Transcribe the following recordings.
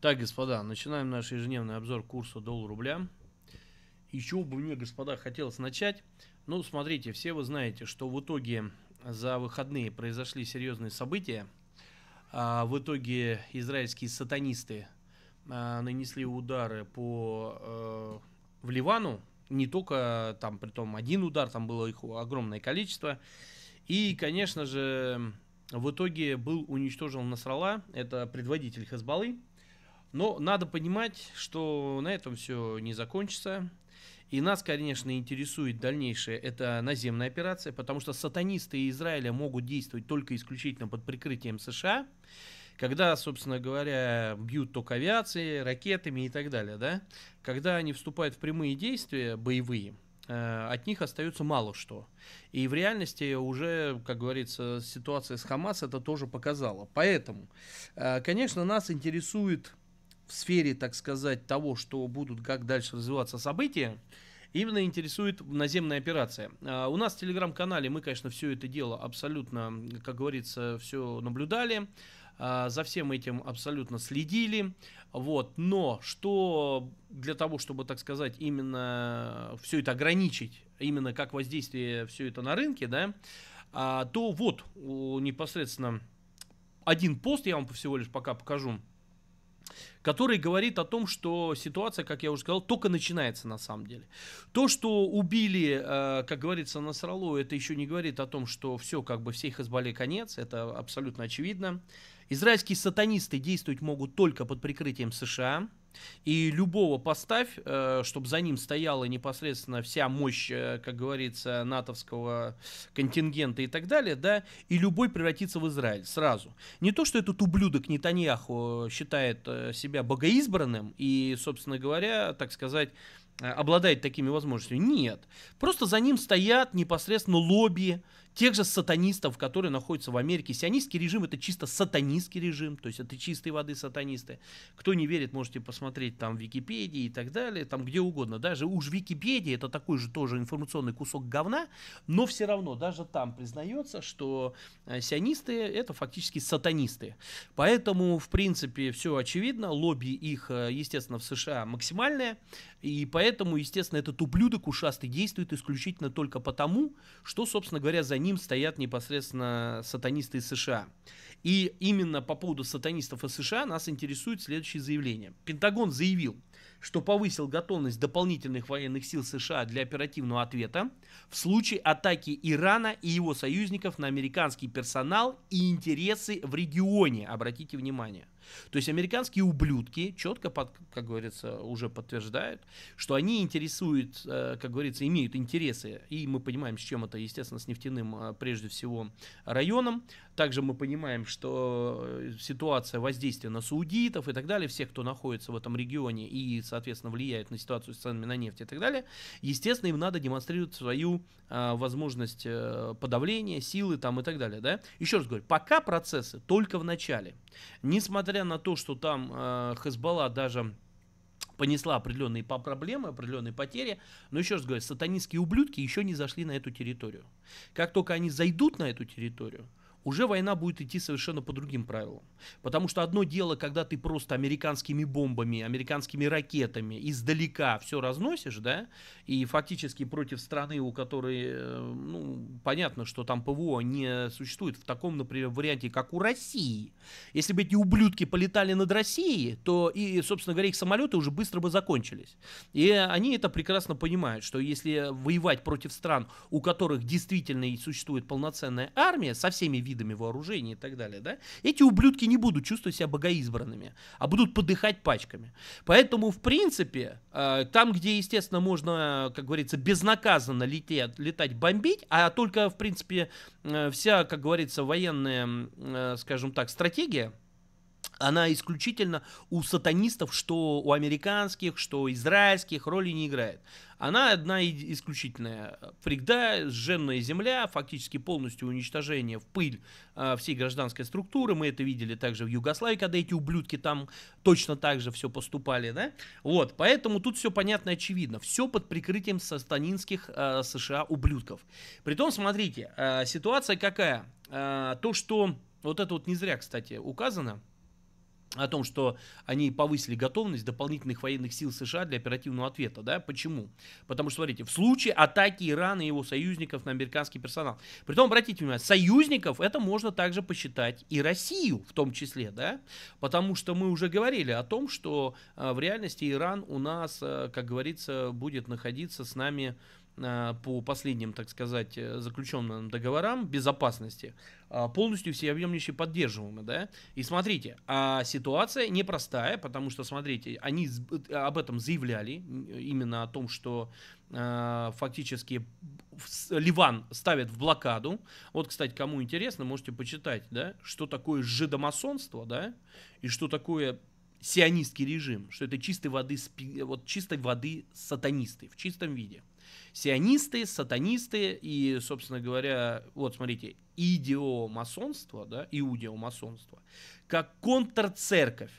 Так, господа, начинаем наш ежедневный обзор курса доллар-рубля. Еще бы мне, господа, хотелось начать? Ну, смотрите, все вы знаете, что в итоге за выходные произошли серьезные события. А, в итоге израильские сатанисты а, нанесли удары по э, в Ливану. Не только там, при том один удар, там было их огромное количество. И, конечно же, в итоге был уничтожен Насрала, это предводитель Хазбаллы но надо понимать, что на этом все не закончится. И нас, конечно, интересует дальнейшее, это наземная операция, потому что сатанисты Израиля могут действовать только исключительно под прикрытием США, когда, собственно говоря, бьют только авиации, ракетами и так далее, да, когда они вступают в прямые действия боевые, э, от них остается мало что. И в реальности уже, как говорится, ситуация с Хамас это тоже показала. Поэтому, э, конечно, нас интересует в сфере, так сказать, того, что будут, как дальше развиваться события, именно интересует наземная операция. А, у нас в телеграм-канале мы, конечно, все это дело абсолютно, как говорится, все наблюдали, а, за всем этим абсолютно следили, вот, но что для того, чтобы, так сказать, именно все это ограничить, именно как воздействие все это на рынке, да, а, то вот непосредственно один пост, я вам всего лишь пока покажу, который говорит о том, что ситуация, как я уже сказал, только начинается на самом деле. То, что убили, э, как говорится, Насралу, это еще не говорит о том, что все, как бы всей Хазбале конец, это абсолютно очевидно. Израильские сатанисты действовать могут только под прикрытием США, и любого поставь, э, чтобы за ним стояла непосредственно вся мощь, э, как говорится, натовского контингента и так далее, да, и любой превратится в Израиль сразу. Не то, что этот ублюдок Нетаньяху э, считает себя богоизбранным и, собственно говоря, так сказать, обладает такими возможностями. Нет. Просто за ним стоят непосредственно лобби, тех же сатанистов, которые находятся в Америке. Сионистский режим это чисто сатанистский режим, то есть это чистой воды сатанисты. Кто не верит, можете посмотреть там в Википедии и так далее, там где угодно. Даже уж Википедия это такой же тоже информационный кусок говна, но все равно даже там признается, что э, сионисты это фактически сатанисты. Поэтому, в принципе, все очевидно. Лобби их, э, естественно, в США максимальное. И поэтому, естественно, этот ублюдок ушастый действует исключительно только потому, что, собственно говоря, за ним стоят непосредственно сатанисты из США. И именно по поводу сатанистов из США нас интересует следующее заявление. Пентагон заявил, что повысил готовность дополнительных военных сил США для оперативного ответа в случае атаки Ирана и его союзников на американский персонал и интересы в регионе. Обратите внимание – то есть американские ублюдки четко, под, как говорится, уже подтверждают, что они интересуют, э, как говорится, имеют интересы. И мы понимаем, с чем это, естественно, с нефтяным э, прежде всего районом. Также мы понимаем, что э, ситуация воздействия на саудитов и так далее, всех, кто находится в этом регионе и, соответственно, влияет на ситуацию с ценами на нефть и так далее, естественно, им надо демонстрировать свою возможность подавления, силы там и так далее. Да? Еще раз говорю, пока процессы только в начале. Несмотря несмотря на то, что там э, Хезбалла даже понесла определенные проблемы, определенные потери. Но еще раз говорю, сатанинские ублюдки еще не зашли на эту территорию. Как только они зайдут на эту территорию, уже война будет идти совершенно по другим правилам. Потому что одно дело, когда ты просто американскими бомбами, американскими ракетами издалека все разносишь, да, и фактически против страны, у которой, э, ну, понятно, что там ПВО не существует в таком, например, варианте, как у России. Если бы эти ублюдки полетали над Россией, то и, собственно говоря, их самолеты уже быстро бы закончились. И они это прекрасно понимают, что если воевать против стран, у которых действительно и существует полноценная армия со всеми видами вооружений и так далее, да, эти ублюдки не будут чувствовать себя богоизбранными, а будут подыхать пачками. Поэтому, в принципе, э, там, где, естественно, можно, как говорится, безнаказанно лететь, летать, бомбить, а только, в принципе, э, вся, как говорится, военная, э, скажем так, стратегия – она исключительно у сатанистов, что у американских, что израильских, роли не играет. Она одна исключительная. Фригда, сжженная земля, фактически полностью уничтожение в пыль э, всей гражданской структуры. Мы это видели также в Югославии, когда эти ублюдки там точно так же все поступали. Да? Вот, поэтому тут все понятно и очевидно. Все под прикрытием сатанинских э, США ублюдков. Притом, смотрите, э, ситуация какая? Э, то, что вот это вот не зря, кстати, указано – о том, что они повысили готовность дополнительных военных сил США для оперативного ответа. Да? Почему? Потому что, смотрите, в случае атаки Ирана и его союзников на американский персонал. Притом, обратите внимание, союзников это можно также посчитать и Россию в том числе. Да? Потому что мы уже говорили о том, что э, в реальности Иран у нас, э, как говорится, будет находиться с нами Э, по последним, так сказать, э, заключенным договорам безопасности э, полностью всеобъемлюще поддерживаемы, да? И смотрите, а ситуация непростая, потому что, смотрите, они об этом заявляли, именно о том, что фактически Ливан ставят в блокаду. Вот, кстати, кому интересно, можете почитать, да, что такое жидомасонство, да, и что такое сионистский режим, что это чистой воды, вот чистой воды сатанисты в чистом виде сионисты, сатанисты и, собственно говоря, вот смотрите, идеомасонство, да, иудеомасонство, как контрцерковь.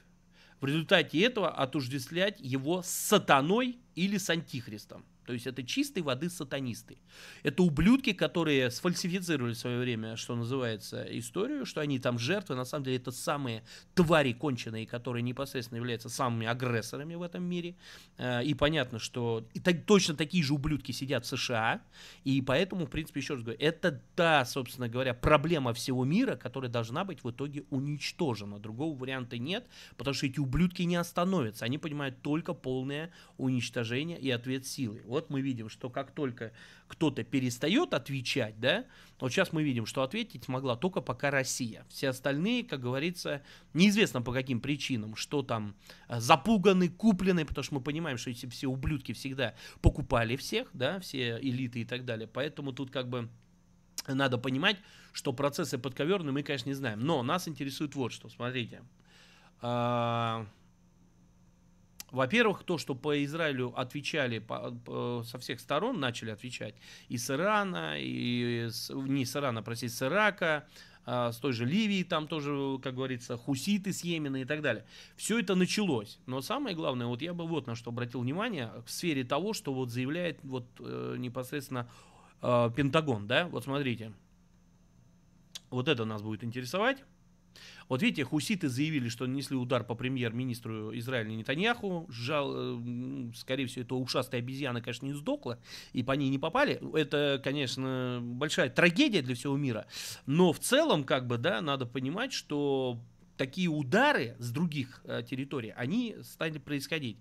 В результате этого отождествлять его с сатаной или с антихристом. То есть это чистой воды сатанисты. Это ублюдки, которые сфальсифицировали в свое время, что называется, историю, что они там жертвы. На самом деле это самые твари конченые, которые непосредственно являются самыми агрессорами в этом мире. Э, и понятно, что и так, точно такие же ублюдки сидят в США. И поэтому, в принципе, еще раз говорю, это та, собственно говоря, проблема всего мира, которая должна быть в итоге уничтожена. Другого варианта нет, потому что эти ублюдки не остановятся. Они понимают только полное уничтожение и ответ силы. Вот вот мы видим, что как только кто-то перестает отвечать, да, вот сейчас мы видим, что ответить могла только пока Россия. Все остальные, как говорится, неизвестно по каким причинам, что там э, запуганы, куплены, потому что мы понимаем, что эти все ублюдки всегда покупали всех, да, все элиты и так далее. Поэтому тут как бы надо понимать, что процессы подковерные мы, конечно, не знаем. Но нас интересует вот что. Смотрите. А, во-первых, то, что по Израилю отвечали по, по, со всех сторон, начали отвечать и с Ирана, и с, не с Ирана, простите, с Ирака, а, с той же Ливии, там тоже, как говорится, хуситы с Йемена и так далее. Все это началось. Но самое главное, вот я бы вот на что обратил внимание, в сфере того, что вот заявляет вот э, непосредственно э, Пентагон, да, вот смотрите. Вот это нас будет интересовать. Вот видите, хуситы заявили, что нанесли удар по премьер-министру Израиля Нетаньяху. Жал, э, скорее всего, это ушастая обезьяна, конечно, не сдохла, и по ней не попали. Это, конечно, большая трагедия для всего мира. Но в целом, как бы, да, надо понимать, что такие удары с других э, территорий, они стали происходить.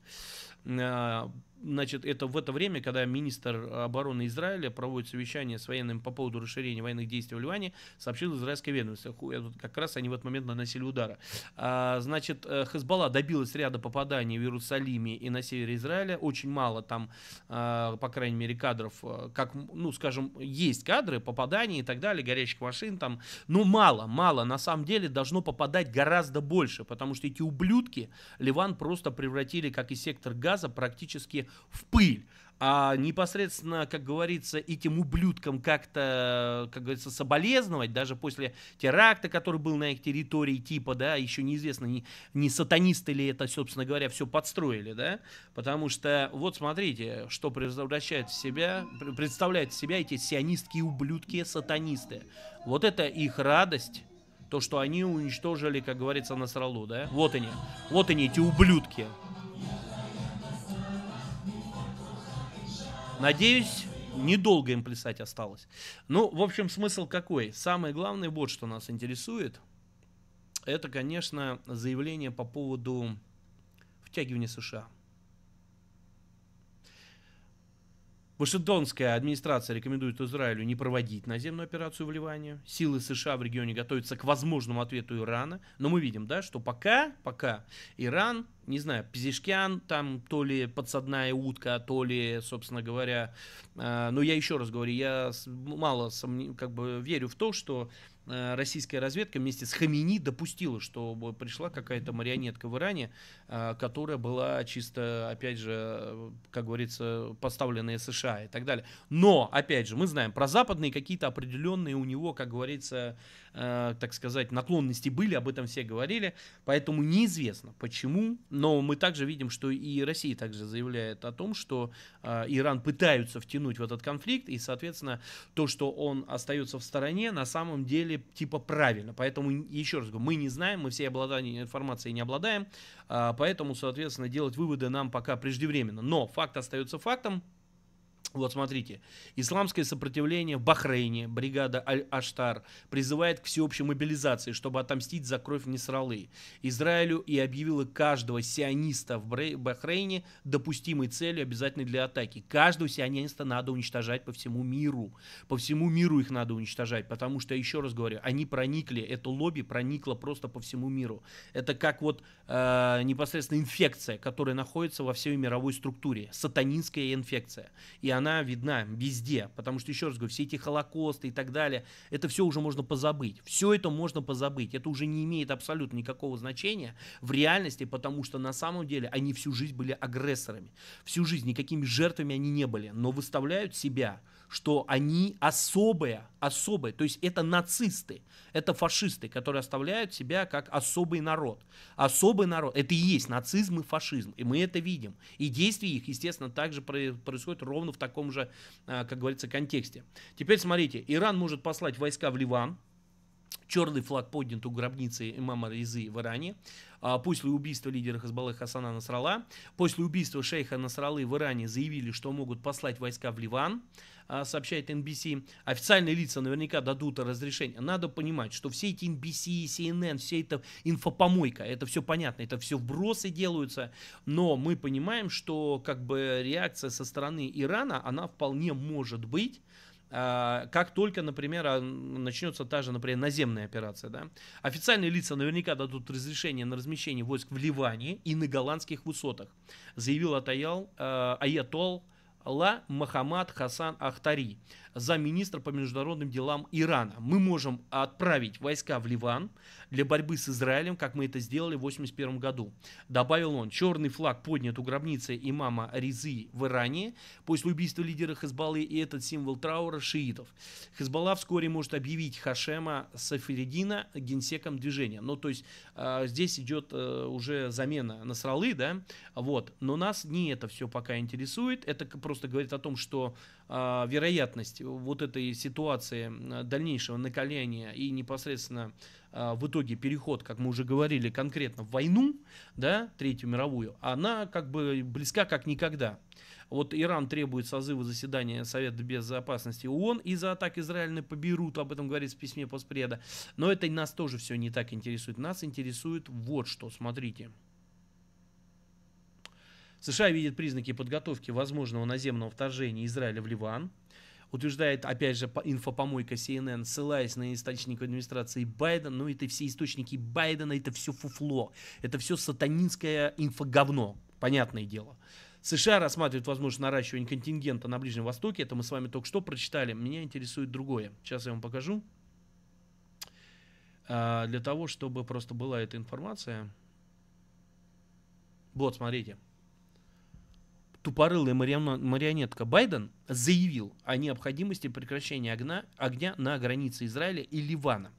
Э, значит, это в это время, когда министр обороны Израиля проводит совещание с военными по поводу расширения военных действий в Ливане, сообщил израильское ведомство. Как раз они в этот момент наносили удары. А, значит, э, Хезбалла добилась ряда попаданий в Иерусалиме и на севере Израиля. Очень мало там, а, по крайней мере, кадров, э, как, ну, скажем, есть кадры попаданий и так далее, горячих машин там, но мало, мало. На самом деле должно попадать гораздо больше, потому что эти ублюдки Ливан просто превратили, как и сектор газа, практически в пыль. А непосредственно, как говорится, этим ублюдкам как-то, как говорится, соболезновать, даже после теракта, который был на их территории, типа, да, еще неизвестно, не, не сатанисты ли это, собственно говоря, все подстроили, да, потому что, вот смотрите, что превращает в себя, представляет в себя эти сионистские ублюдки сатанисты. Вот это их радость, то, что они уничтожили, как говорится, Насралу, да? Вот они, вот они, эти ублюдки. Надеюсь, недолго им плясать осталось. Ну, в общем, смысл какой? Самое главное, вот что нас интересует, это, конечно, заявление по поводу втягивания США. Вашингтонская администрация рекомендует Израилю не проводить наземную операцию в Ливане. Силы США в регионе готовятся к возможному ответу Ирана. Но мы видим, да, что пока, пока Иран, не знаю, Пизишкиан, там то ли подсадная утка, то ли, собственно говоря, э, но я еще раз говорю, я мало сомнев, как бы верю в то, что Э, российская разведка вместе с Хамини допустила, что пришла какая-то марионетка в Иране, э, которая была чисто, опять же, э, как говорится, поставленная США и так далее. Но, опять же, мы знаем про западные какие-то определенные у него, как говорится, э, так сказать, наклонности были, об этом все говорили, поэтому неизвестно почему, но мы также видим, что и Россия также заявляет о том, что э, Иран пытаются втянуть в этот конфликт, и, соответственно, то, что он остается в стороне, на самом деле, типа, правильно, поэтому, еще раз говорю, мы не знаем, мы все обладание информацией не обладаем, э, поэтому, соответственно, делать выводы нам пока преждевременно, но факт остается фактом, вот смотрите, исламское сопротивление в Бахрейне, бригада Аль-Аштар, призывает к всеобщей мобилизации, чтобы отомстить за кровь Несралы, Израилю и объявила каждого сиониста в Бахрейне допустимой целью обязательной для атаки. Каждого сиониста надо уничтожать по всему миру. По всему миру их надо уничтожать, потому что, еще раз говорю, они проникли, это лобби проникло просто по всему миру. Это как вот э, непосредственно инфекция, которая находится во всей мировой структуре, сатанинская инфекция. И она она видна везде. Потому что, еще раз говорю, все эти холокосты и так далее, это все уже можно позабыть. Все это можно позабыть. Это уже не имеет абсолютно никакого значения в реальности, потому что на самом деле они всю жизнь были агрессорами. Всю жизнь никакими жертвами они не были, но выставляют себя что они особые, особые, то есть это нацисты, это фашисты, которые оставляют себя как особый народ. Особый народ, это и есть нацизм и фашизм, и мы это видим. И действия их, естественно, также происходят ровно в таком же, а, как говорится, контексте. Теперь смотрите, Иран может послать войска в Ливан, Черный флаг поднят у гробницы имама Резы в Иране. А, после убийства лидера Хазбаллы Хасана Насрала, после убийства шейха Насралы в Иране заявили, что могут послать войска в Ливан. А, сообщает NBC. Официальные лица наверняка дадут разрешение. Надо понимать, что все эти NBC, CNN, все это инфопомойка, это все понятно, это все вбросы делаются, но мы понимаем, что как бы реакция со стороны Ирана, она вполне может быть, а, как только, например, а, начнется та же, например, наземная операция, да, официальные лица наверняка дадут разрешение на размещение войск в Ливане и на голландских высотах, заявил Атаял, э, Аятол Ла Махамад Хасан Ахтари замминистра по международным делам Ирана. Мы можем отправить войска в Ливан для борьбы с Израилем, как мы это сделали в 1981 году. Добавил он, черный флаг поднят у гробницы имама Ризы в Иране после убийства лидера Хизбаллы, и этот символ траура шиитов. Хизбалла вскоре может объявить Хашема Саферидина генсеком движения. Ну, то есть э, здесь идет э, уже замена Насралы, да, вот. Но нас не это все пока интересует. Это просто говорит о том, что а, вероятность вот этой ситуации дальнейшего накаления и непосредственно а, в итоге переход, как мы уже говорили, конкретно в войну, да, Третью мировую, она как бы близка как никогда. Вот Иран требует созыва заседания Совета Безопасности ООН из-за атак Израиля по Бейруту, об этом говорится в письме Поспреда. Но это нас тоже все не так интересует. Нас интересует вот что, смотрите. США видит признаки подготовки возможного наземного вторжения Израиля в Ливан утверждает, опять же, инфопомойка CNN, ссылаясь на источник администрации Байдена, но ну, это все источники Байдена, это все фуфло, это все сатанинское инфоговно, понятное дело. США рассматривают возможность наращивания контингента на Ближнем Востоке, это мы с вами только что прочитали, меня интересует другое, сейчас я вам покажу. А, для того, чтобы просто была эта информация. Вот, смотрите тупорылая марионетка Байден заявил о необходимости прекращения огня, огня на границе Израиля и Ливана.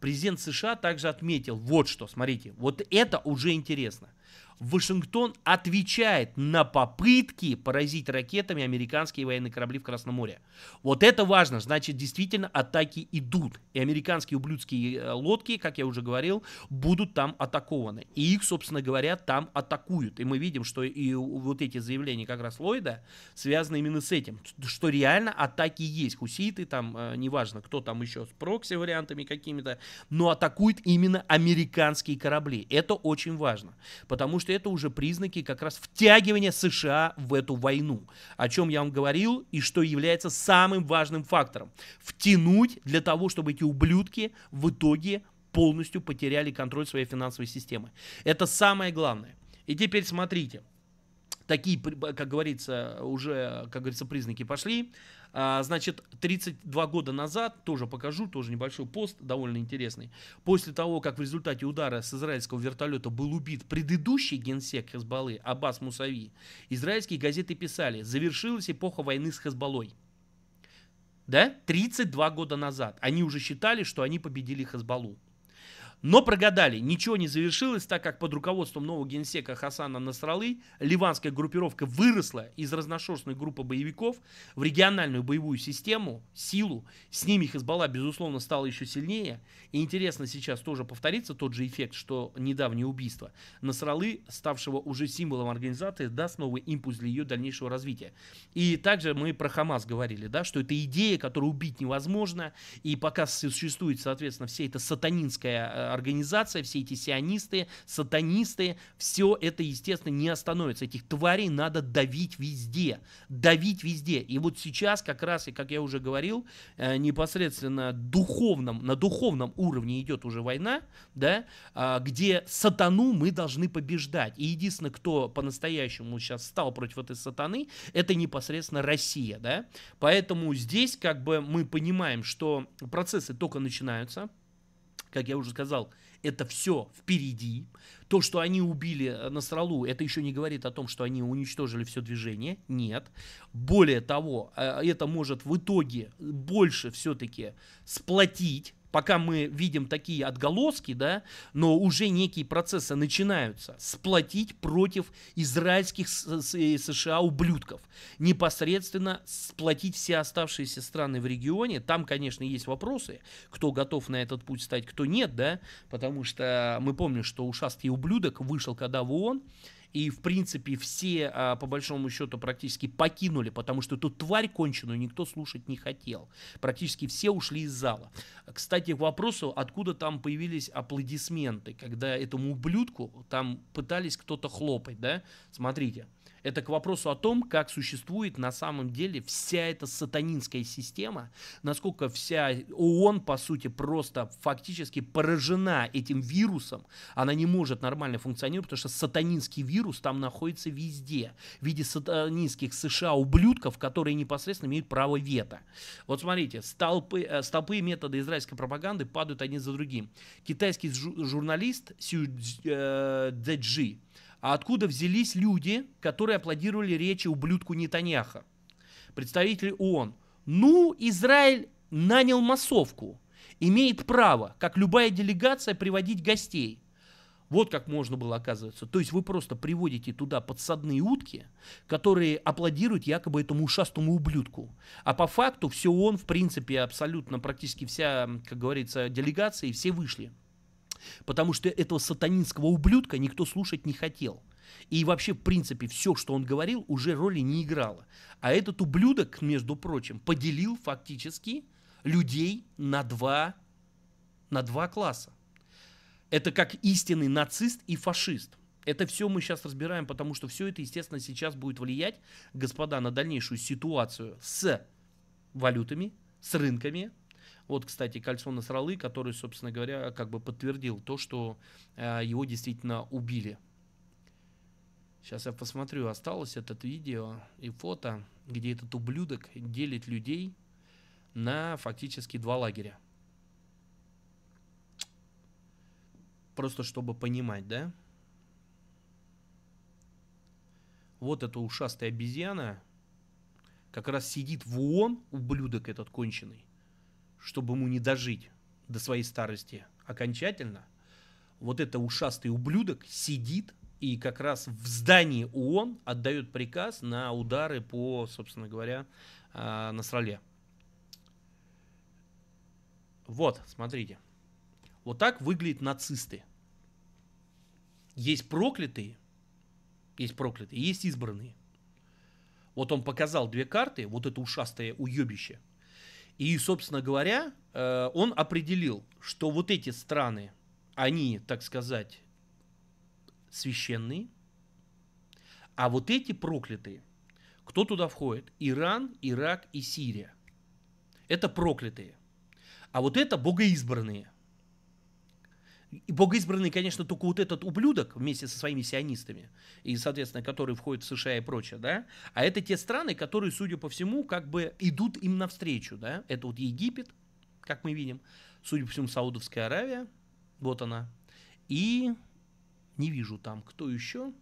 Президент США также отметил вот что, смотрите, вот это уже интересно. Вашингтон отвечает на попытки поразить ракетами американские военные корабли в Красном море. Вот это важно, значит, действительно атаки идут. И американские ублюдские э, лодки, как я уже говорил, будут там атакованы. И их, собственно говоря, там атакуют. И мы видим, что и вот эти заявления как раз Ллойда связаны именно с этим, что реально атаки есть. Хуситы там, э, неважно, кто там еще с прокси-вариантами какими-то, но атакуют именно американские корабли. Это очень важно, потому что что это уже признаки как раз втягивания США в эту войну, о чем я вам говорил и что является самым важным фактором. Втянуть для того, чтобы эти ублюдки в итоге полностью потеряли контроль своей финансовой системы. Это самое главное. И теперь смотрите, такие, как говорится, уже, как говорится, признаки пошли. А, значит, 32 года назад, тоже покажу, тоже небольшой пост, довольно интересный. После того, как в результате удара с израильского вертолета был убит предыдущий генсек Хезбаллы Аббас Мусави, израильские газеты писали «Завершилась эпоха войны с Хезбаллой». Да? 32 года назад. Они уже считали, что они победили Хазбалу но прогадали. Ничего не завершилось, так как под руководством нового генсека Хасана Насралы ливанская группировка выросла из разношерстной группы боевиков в региональную боевую систему, силу. С ними их Хизбалла, безусловно, стала еще сильнее. И интересно сейчас тоже повторится тот же эффект, что недавнее убийство. Насралы, ставшего уже символом организации, даст новый импульс для ее дальнейшего развития. И также мы про Хамас говорили, да, что это идея, которую убить невозможно, и пока существует, соответственно, вся эта сатанинская э, организация, все эти сионисты, сатанисты, все это, естественно, не остановится. Этих тварей надо давить везде, давить везде. И вот сейчас как раз, и как я уже говорил, э, непосредственно духовном, на духовном уровне идет уже война, да, а, где сатану мы должны побеждать. И единственное, кто по-настоящему сейчас стал против этой сатаны, это непосредственно Россия, да. Поэтому здесь как бы мы понимаем, что процессы только начинаются, как я уже сказал, это все впереди. То, что они убили э, Насралу, это еще не говорит о том, что они уничтожили все движение. Нет. Более того, э, это может в итоге больше все-таки сплотить пока мы видим такие отголоски, да, но уже некие процессы начинаются, сплотить против израильских США ублюдков, непосредственно сплотить все оставшиеся страны в регионе, там, конечно, есть вопросы, кто готов на этот путь стать, кто нет, да, потому что мы помним, что ушастый ублюдок вышел когда в ООН, и, в принципе, все, а, по большому счету, практически покинули, потому что тут тварь конченую никто слушать не хотел. Практически все ушли из зала. Кстати, к вопросу, откуда там появились аплодисменты, когда этому ублюдку там пытались кто-то хлопать, да? Смотрите. Это к вопросу о том, как существует на самом деле вся эта сатанинская система, насколько вся ООН, по сути, просто фактически поражена этим вирусом, она не может нормально функционировать, потому что сатанинский вирус там находится везде, в виде сатанинских США ублюдков, которые непосредственно имеют право вето. Вот смотрите, столпы, э, столпы и методы израильской пропаганды падают один за другим. Китайский журналист Сю Цзэджи а откуда взялись люди, которые аплодировали речи ублюдку Нетаньяха? Представители ООН. Ну, Израиль нанял массовку. Имеет право, как любая делегация, приводить гостей. Вот как можно было оказываться. То есть вы просто приводите туда подсадные утки, которые аплодируют якобы этому ушастому ублюдку. А по факту все он, в принципе, абсолютно практически вся, как говорится, делегация, и все вышли. Потому что этого сатанинского ублюдка никто слушать не хотел. И вообще, в принципе, все, что он говорил, уже роли не играло. А этот ублюдок, между прочим, поделил фактически людей на два, на два класса. Это как истинный нацист и фашист. Это все мы сейчас разбираем, потому что все это, естественно, сейчас будет влиять, господа, на дальнейшую ситуацию с валютами, с рынками, вот, кстати, кольцо Насралы, который, собственно говоря, как бы подтвердил то, что э, его действительно убили. Сейчас я посмотрю, осталось это видео и фото, где этот ублюдок делит людей на фактически два лагеря. Просто чтобы понимать, да? Вот эта ушастая обезьяна как раз сидит в ООН, ублюдок этот конченый, чтобы ему не дожить до своей старости окончательно, вот это ушастый ублюдок сидит и как раз в здании ООН отдает приказ на удары по, собственно говоря, а, Насрале. Вот, смотрите. Вот так выглядят нацисты. Есть проклятые, есть проклятые, есть избранные. Вот он показал две карты, вот это ушастое уебище, и, собственно говоря, э, он определил, что вот эти страны, они, так сказать, священные, а вот эти проклятые, кто туда входит? Иран, Ирак и Сирия. Это проклятые. А вот это богоизбранные – и богоизбранный, конечно, только вот этот ублюдок вместе со своими сионистами, и, соответственно, которые входят в США и прочее, да, а это те страны, которые, судя по всему, как бы идут им навстречу, да, это вот Египет, как мы видим, судя по всему, Саудовская Аравия, вот она, и не вижу там, кто еще,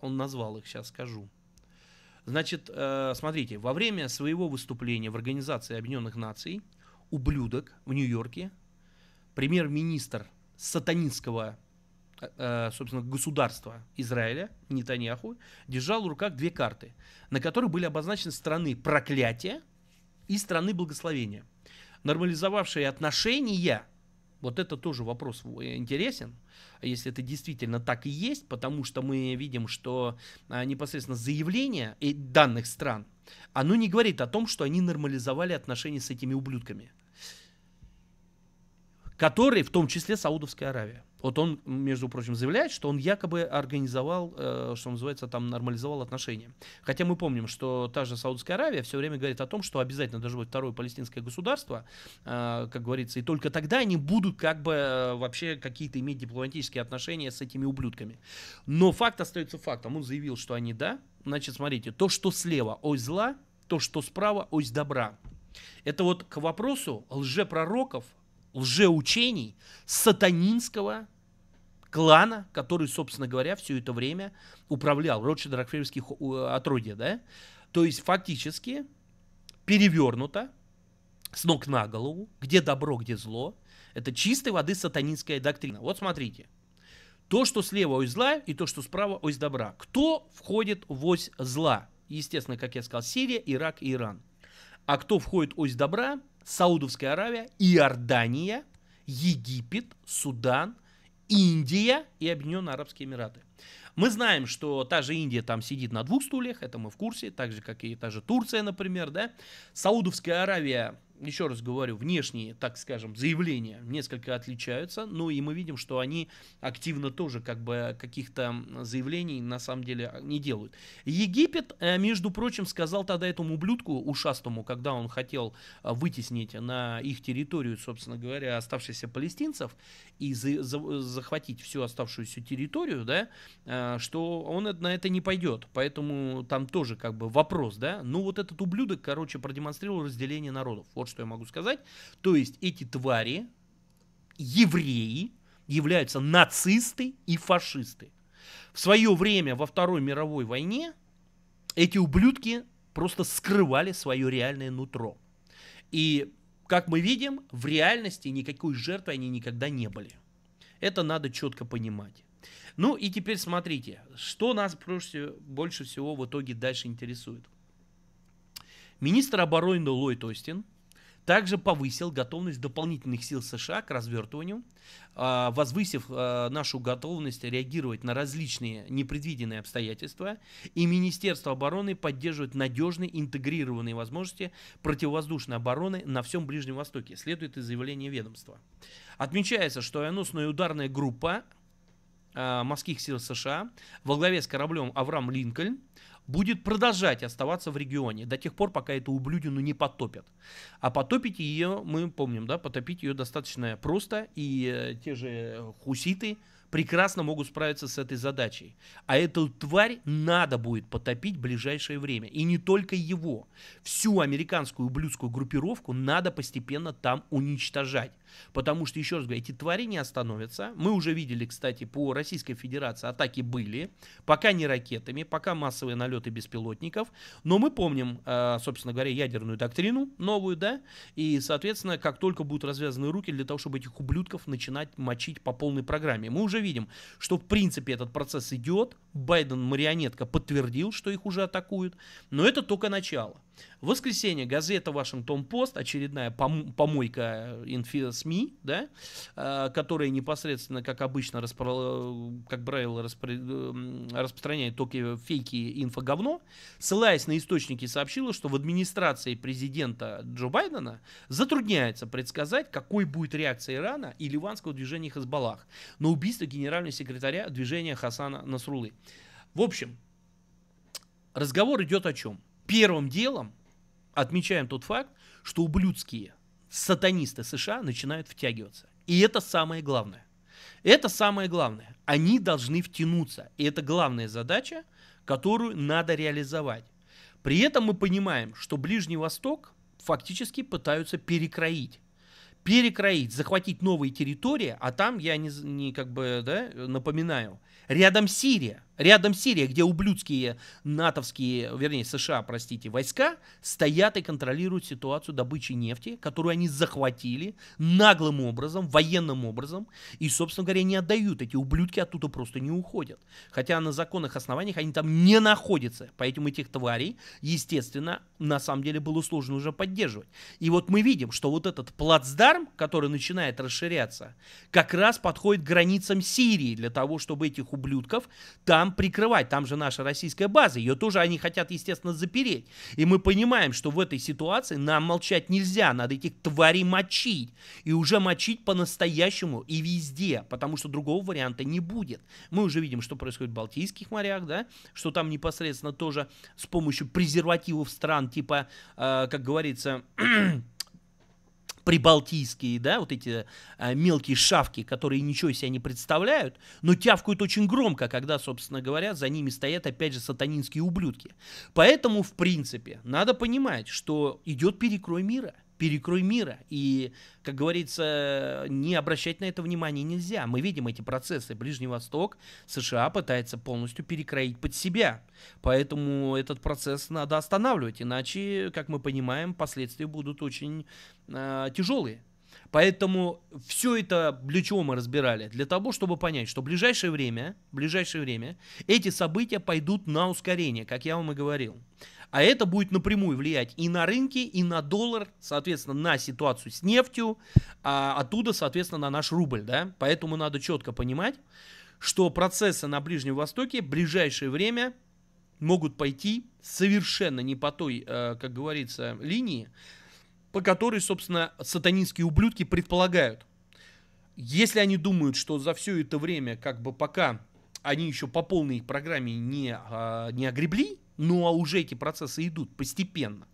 он назвал их, сейчас скажу. Значит, э, смотрите, во время своего выступления в Организации Объединенных Наций ублюдок в Нью-Йорке, премьер-министр сатанинского э, э, собственно, государства Израиля, Нетаньяху, держал в руках две карты, на которых были обозначены страны проклятия и страны благословения. Нормализовавшие отношения, вот это тоже вопрос интересен, если это действительно так и есть, потому что мы видим, что а, непосредственно заявление данных стран, оно не говорит о том, что они нормализовали отношения с этими ублюдками – который в том числе Саудовская Аравия. Вот он, между прочим, заявляет, что он якобы организовал, э, что называется, там нормализовал отношения. Хотя мы помним, что та же Саудовская Аравия все время говорит о том, что обязательно должно быть второе палестинское государство, э, как говорится, и только тогда они будут как бы э, вообще какие-то иметь дипломатические отношения с этими ублюдками. Но факт остается фактом. Он заявил, что они да. Значит, смотрите, то, что слева ой, зла, то, что справа ой, добра. Это вот к вопросу лжепророков, лжеучений сатанинского клана, который, собственно говоря, все это время управлял Ротшильд Рокфеллерских отродья, да? То есть фактически перевернуто с ног на голову, где добро, где зло. Это чистой воды сатанинская доктрина. Вот смотрите. То, что слева ось зла, и то, что справа ось добра. Кто входит в ось зла? Естественно, как я сказал, Сирия, Ирак и Иран. А кто входит в ось добра? Саудовская Аравия, Иордания, Египет, Судан, Индия и Объединенные Арабские Эмираты. Мы знаем, что та же Индия там сидит на двух стульях, это мы в курсе, так же, как и та же Турция, например, да. Саудовская Аравия еще раз говорю, внешние, так скажем, заявления несколько отличаются, но и мы видим, что они активно тоже как бы каких-то заявлений на самом деле не делают. Египет, э, между прочим, сказал тогда этому ублюдку ушастому, когда он хотел э, вытеснить на их территорию, собственно говоря, оставшихся палестинцев и за за захватить всю оставшуюся территорию, да, э, что он на это не пойдет, поэтому там тоже как бы вопрос, да, ну вот этот ублюдок, короче, продемонстрировал разделение народов, вот что я могу сказать. То есть эти твари, евреи, являются нацисты и фашисты. В свое время во Второй мировой войне эти ублюдки просто скрывали свое реальное нутро. И, как мы видим, в реальности никакой жертвы они никогда не были. Это надо четко понимать. Ну и теперь смотрите, что нас больше всего в итоге дальше интересует. Министр обороны Ллойд Остин – также повысил готовность дополнительных сил США к развертыванию, а, возвысив а, нашу готовность реагировать на различные непредвиденные обстоятельства, и Министерство обороны поддерживает надежные интегрированные возможности противовоздушной обороны на всем Ближнем Востоке, следует из заявления ведомства. Отмечается, что авианосная ударная группа а, морских сил США во главе с кораблем Авраам Линкольн будет продолжать оставаться в регионе до тех пор, пока эту ублюдину не потопят. А потопить ее, мы помним, да, потопить ее достаточно просто, и э, те же хуситы прекрасно могут справиться с этой задачей. А эту тварь надо будет потопить в ближайшее время. И не только его. Всю американскую ублюдскую группировку надо постепенно там уничтожать. Потому что, еще раз говорю, эти твари не остановятся. Мы уже видели, кстати, по Российской Федерации атаки были. Пока не ракетами, пока массовые налеты беспилотников. Но мы помним, э, собственно говоря, ядерную доктрину новую, да? И, соответственно, как только будут развязаны руки для того, чтобы этих ублюдков начинать мочить по полной программе. Мы уже видим, что, в принципе, этот процесс идет. Байден, марионетка, подтвердил, что их уже атакуют. Но это только начало. В воскресенье газета Вашингтон-Пост, очередная помойка инфо-СМИ, да, э, которая непосредственно, как обычно, распро- как правило, распро- э, распространяет только фейки и инфоговно, ссылаясь на источники, сообщила, что в администрации президента Джо Байдена затрудняется предсказать, какой будет реакция Ирана и ливанского движения Хазбаллах на убийство генерального секретаря движения Хасана Насрулы. В общем, разговор идет о чем? первым делом отмечаем тот факт, что ублюдские сатанисты США начинают втягиваться. И это самое главное. Это самое главное. Они должны втянуться. И это главная задача, которую надо реализовать. При этом мы понимаем, что Ближний Восток фактически пытаются перекроить перекроить, захватить новые территории, а там, я не, не как бы, да, напоминаю, рядом Сирия – Рядом Сирия, где ублюдские натовские, вернее, США, простите, войска стоят и контролируют ситуацию добычи нефти, которую они захватили наглым образом, военным образом, и, собственно говоря, не отдают. Эти ублюдки оттуда просто не уходят. Хотя на законных основаниях они там не находятся. Поэтому этих тварей, естественно, на самом деле было сложно уже поддерживать. И вот мы видим, что вот этот плацдарм, который начинает расширяться, как раз подходит к границам Сирии для того, чтобы этих ублюдков там нам прикрывать. Там же наша российская база, ее тоже они хотят, естественно, запереть. И мы понимаем, что в этой ситуации нам молчать нельзя, надо этих тварей мочить. И уже мочить по-настоящему и везде, потому что другого варианта не будет. Мы уже видим, что происходит в Балтийских морях, да, что там непосредственно тоже с помощью презервативов стран, типа, э, как говорится, прибалтийские, да, вот эти а, мелкие шавки, которые ничего себе не представляют, но тявкают очень громко, когда, собственно говоря, за ними стоят, опять же, сатанинские ублюдки. Поэтому, в принципе, надо понимать, что идет перекрой мира – перекрой мира. И, как говорится, не обращать на это внимания нельзя. Мы видим эти процессы. Ближний Восток, США пытается полностью перекроить под себя. Поэтому этот процесс надо останавливать. Иначе, как мы понимаем, последствия будут очень э, тяжелые. Поэтому все это для чего мы разбирали? Для того, чтобы понять, что в ближайшее время, в ближайшее время эти события пойдут на ускорение, как я вам и говорил. А это будет напрямую влиять и на рынки, и на доллар, соответственно, на ситуацию с нефтью, а оттуда, соответственно, на наш рубль, да. Поэтому надо четко понимать, что процессы на Ближнем Востоке в ближайшее время могут пойти совершенно не по той, э, как говорится, линии, по которой, собственно, сатанинские ублюдки предполагают. Если они думают, что за все это время, как бы пока они еще по полной программе не, а, не огребли, ну а уже эти процессы идут постепенно.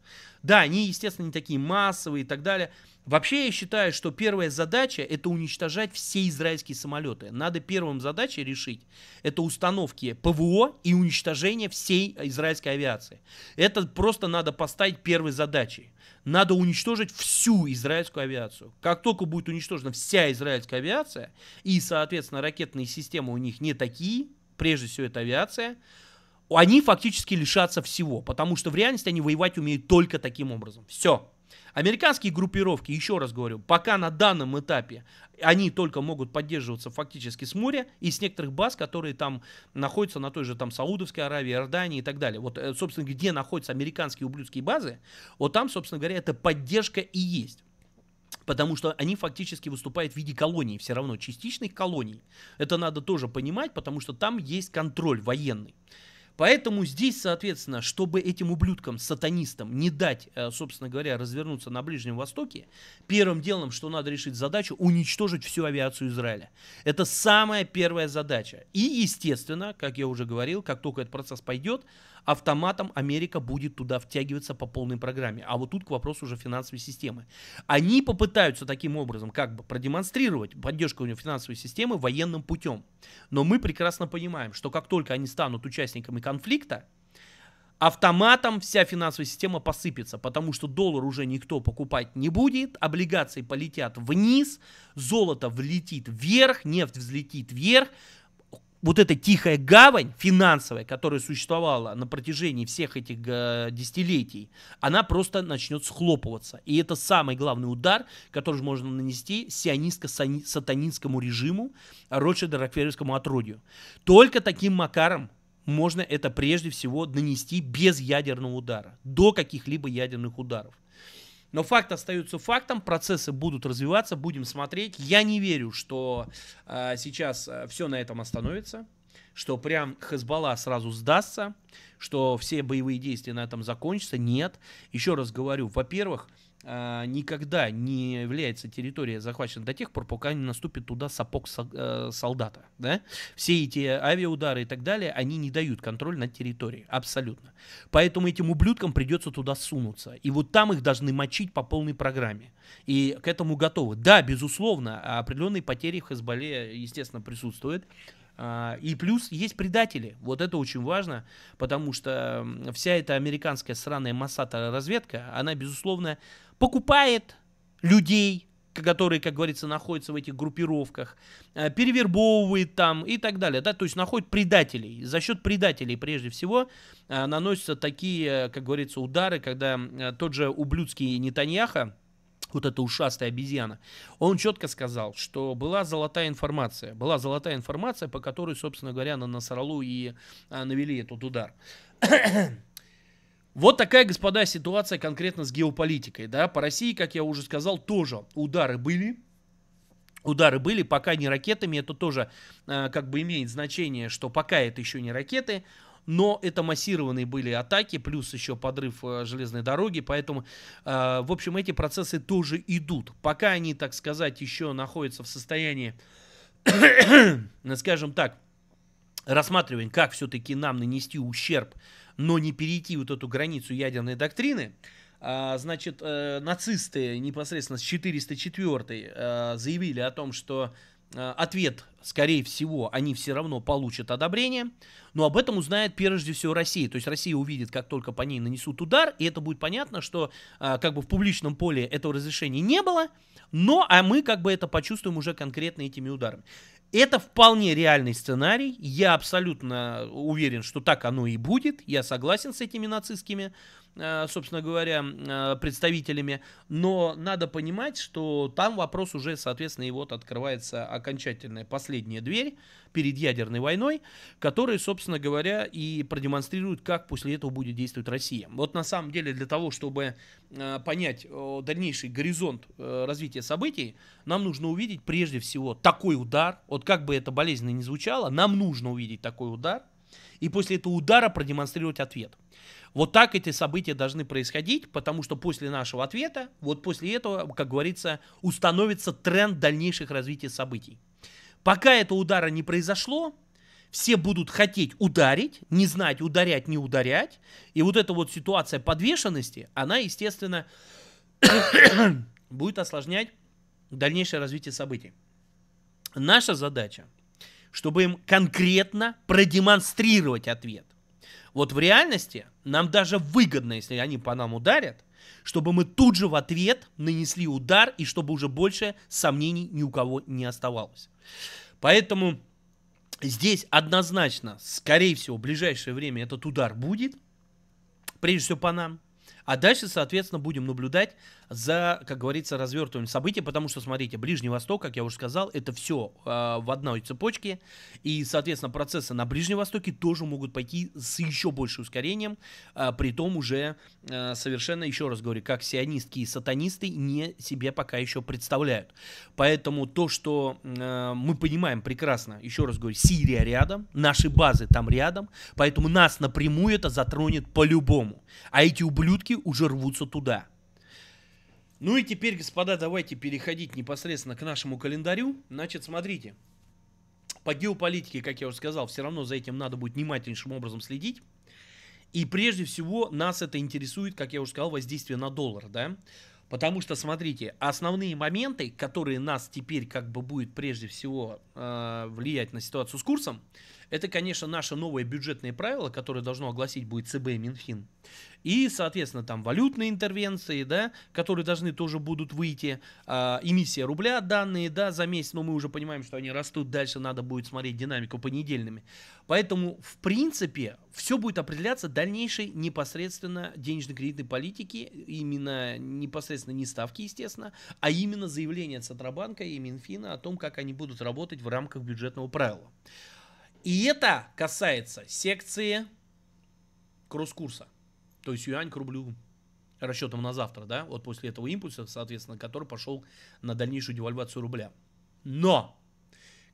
Да, они, естественно, не такие массовые и так далее. Вообще я считаю, что первая задача это уничтожать все израильские самолеты. Надо первым задачей решить это установки ПВО и уничтожение всей израильской авиации. Это просто надо поставить первой задачей. Надо уничтожить всю израильскую авиацию. Как только будет уничтожена вся израильская авиация и, соответственно, ракетные системы у них не такие, прежде всего это авиация, они фактически лишатся всего, потому что в реальности они воевать умеют только таким образом. Все. Американские группировки, еще раз говорю, пока на данном этапе они только могут поддерживаться фактически с моря и с некоторых баз, которые там находятся на той же там Саудовской Аравии, Иордании и так далее. Вот, э, собственно, где находятся американские ублюдские базы, вот там, собственно говоря, эта поддержка и есть. Потому что они фактически выступают в виде колоний, все равно частичных колоний. Это надо тоже понимать, потому что там есть контроль военный. Поэтому здесь, соответственно, чтобы этим ублюдкам, сатанистам не дать, э, собственно говоря, развернуться на Ближнем Востоке, первым делом, что надо решить задачу, уничтожить всю авиацию Израиля. Это самая первая задача. И, естественно, как я уже говорил, как только этот процесс пойдет, автоматом Америка будет туда втягиваться по полной программе. А вот тут к вопросу уже финансовой системы. Они попытаются таким образом как бы продемонстрировать поддержку у него финансовой системы военным путем. Но мы прекрасно понимаем, что как только они станут участниками конфликта, автоматом вся финансовая система посыпется, потому что доллар уже никто покупать не будет, облигации полетят вниз, золото влетит вверх, нефть взлетит вверх, вот эта тихая гавань финансовая, которая существовала на протяжении всех этих э, десятилетий, она просто начнет схлопываться. И это самый главный удар, который можно нанести сионистско-сатанинскому режиму, э, Ротшильдо-Рокфеллерскому отродью. Только таким макаром можно это прежде всего нанести без ядерного удара, до каких-либо ядерных ударов. Но факт остается фактом, процессы будут развиваться, будем смотреть. Я не верю, что э, сейчас э, все на этом остановится, что прям Хезбалла сразу сдастся, что все боевые действия на этом закончатся. Нет. Еще раз говорю, во-первых, э, а, никогда не является территория захвачена до тех пор, пока не наступит туда сапог э, солдата. Да? Все эти авиаудары и так далее, они не дают контроль над территорией. Абсолютно. Поэтому этим ублюдкам придется туда сунуться. И вот там их должны мочить по полной программе. И к этому готовы. Да, безусловно, определенные потери в Хезболе, естественно, присутствуют. А, и плюс есть предатели. Вот это очень важно, потому что вся эта американская сраная массата разведка, она, безусловно, покупает людей, которые, как говорится, находятся в этих группировках, э, перевербовывает там и так далее, да, то есть находит предателей. За счет предателей, прежде всего, э, наносятся такие, э, как говорится, удары, когда тот же ублюдский Нетаньяха, вот эта ушастая обезьяна, он четко сказал, что была золотая информация, была золотая информация, по которой, собственно говоря, на Насралу и навели этот удар. Вот такая, господа, ситуация конкретно с геополитикой. Да? По России, как я уже сказал, тоже удары были. Удары были, пока не ракетами, это тоже э, как бы имеет значение, что пока это еще не ракеты, но это массированные были атаки, плюс еще подрыв э, железной дороги, поэтому, э, в общем, эти процессы тоже идут. Пока они, так сказать, еще находятся в состоянии, скажем так, рассматриваем, как все-таки нам нанести ущерб, но не перейти вот эту границу ядерной доктрины, а, значит, э, нацисты непосредственно с 404 э, заявили о том, что э, ответ, скорее всего, они все равно получат одобрение, но об этом узнает прежде всего Россия. То есть Россия увидит, как только по ней нанесут удар, и это будет понятно, что как бы в публичном поле этого разрешения не было, но а мы как бы это почувствуем уже конкретно этими ударами. Это вполне реальный сценарий. Я абсолютно уверен, что так оно и будет. Я согласен с этими нацистскими Э, собственно говоря, э, представителями. Но надо понимать, что там вопрос уже, соответственно, и вот открывается окончательная последняя дверь перед ядерной войной, которая, собственно говоря, и продемонстрирует, как после этого будет действовать Россия. Вот на самом деле для того, чтобы э, понять дальнейший горизонт развития событий, нам нужно увидеть прежде всего такой удар, вот как бы это болезненно не звучало, нам нужно увидеть такой удар, и после этого удара продемонстрировать ответ. Вот так эти события должны происходить, потому что после нашего ответа, вот после этого, как говорится, установится тренд дальнейших развития событий. Пока этого удара не произошло, все будут хотеть ударить, не знать, ударять, не ударять. И вот эта вот ситуация подвешенности, она, естественно, будет осложнять дальнейшее развитие событий. Наша задача, чтобы им конкретно продемонстрировать ответ. Вот в реальности нам даже выгодно, если они по нам ударят, чтобы мы тут же в ответ нанесли удар и чтобы уже больше сомнений ни у кого не оставалось. Поэтому здесь однозначно, скорее всего, в ближайшее время этот удар будет, прежде всего по нам, а дальше, соответственно, будем наблюдать за, как говорится, развертываем событий, потому что, смотрите, Ближний Восток, как я уже сказал, это все э, а, в одной цепочке, и, соответственно, процессы на Ближнем Востоке тоже могут пойти с еще большим ускорением, э, при том уже э, совершенно, еще раз говорю, как сионистки и сатанисты не себе пока еще представляют. Поэтому то, что э, мы понимаем прекрасно, еще раз говорю, Сирия рядом, наши базы там рядом, поэтому нас напрямую это затронет по-любому, а эти ублюдки уже рвутся туда. Ну и теперь, господа, давайте переходить непосредственно к нашему календарю. Значит, смотрите. По геополитике, как я уже сказал, все равно за этим надо будет внимательнейшим образом следить. И прежде всего нас это интересует, как я уже сказал, воздействие на доллар, да? Потому что, смотрите, основные моменты, которые нас теперь как бы будет прежде всего э, влиять на ситуацию с курсом, это, конечно, наше новое бюджетное правило, которое должно огласить будет ЦБ и Минфин. И, соответственно, там валютные интервенции, да, которые должны тоже будут выйти. Э, эмиссия рубля данные, да, за месяц, но мы уже понимаем, что они растут. Дальше надо будет смотреть динамику по недельными. Поэтому, в принципе, все будет определяться дальнейшей непосредственно денежно-кредитной политики, именно непосредственно не ставки, естественно, а именно заявление Центробанка и Минфина о том, как они будут работать в рамках бюджетного правила. И это касается секции кросс-курса. То есть юань к рублю расчетом на завтра, да, вот после этого импульса, соответственно, который пошел на дальнейшую девальвацию рубля. Но,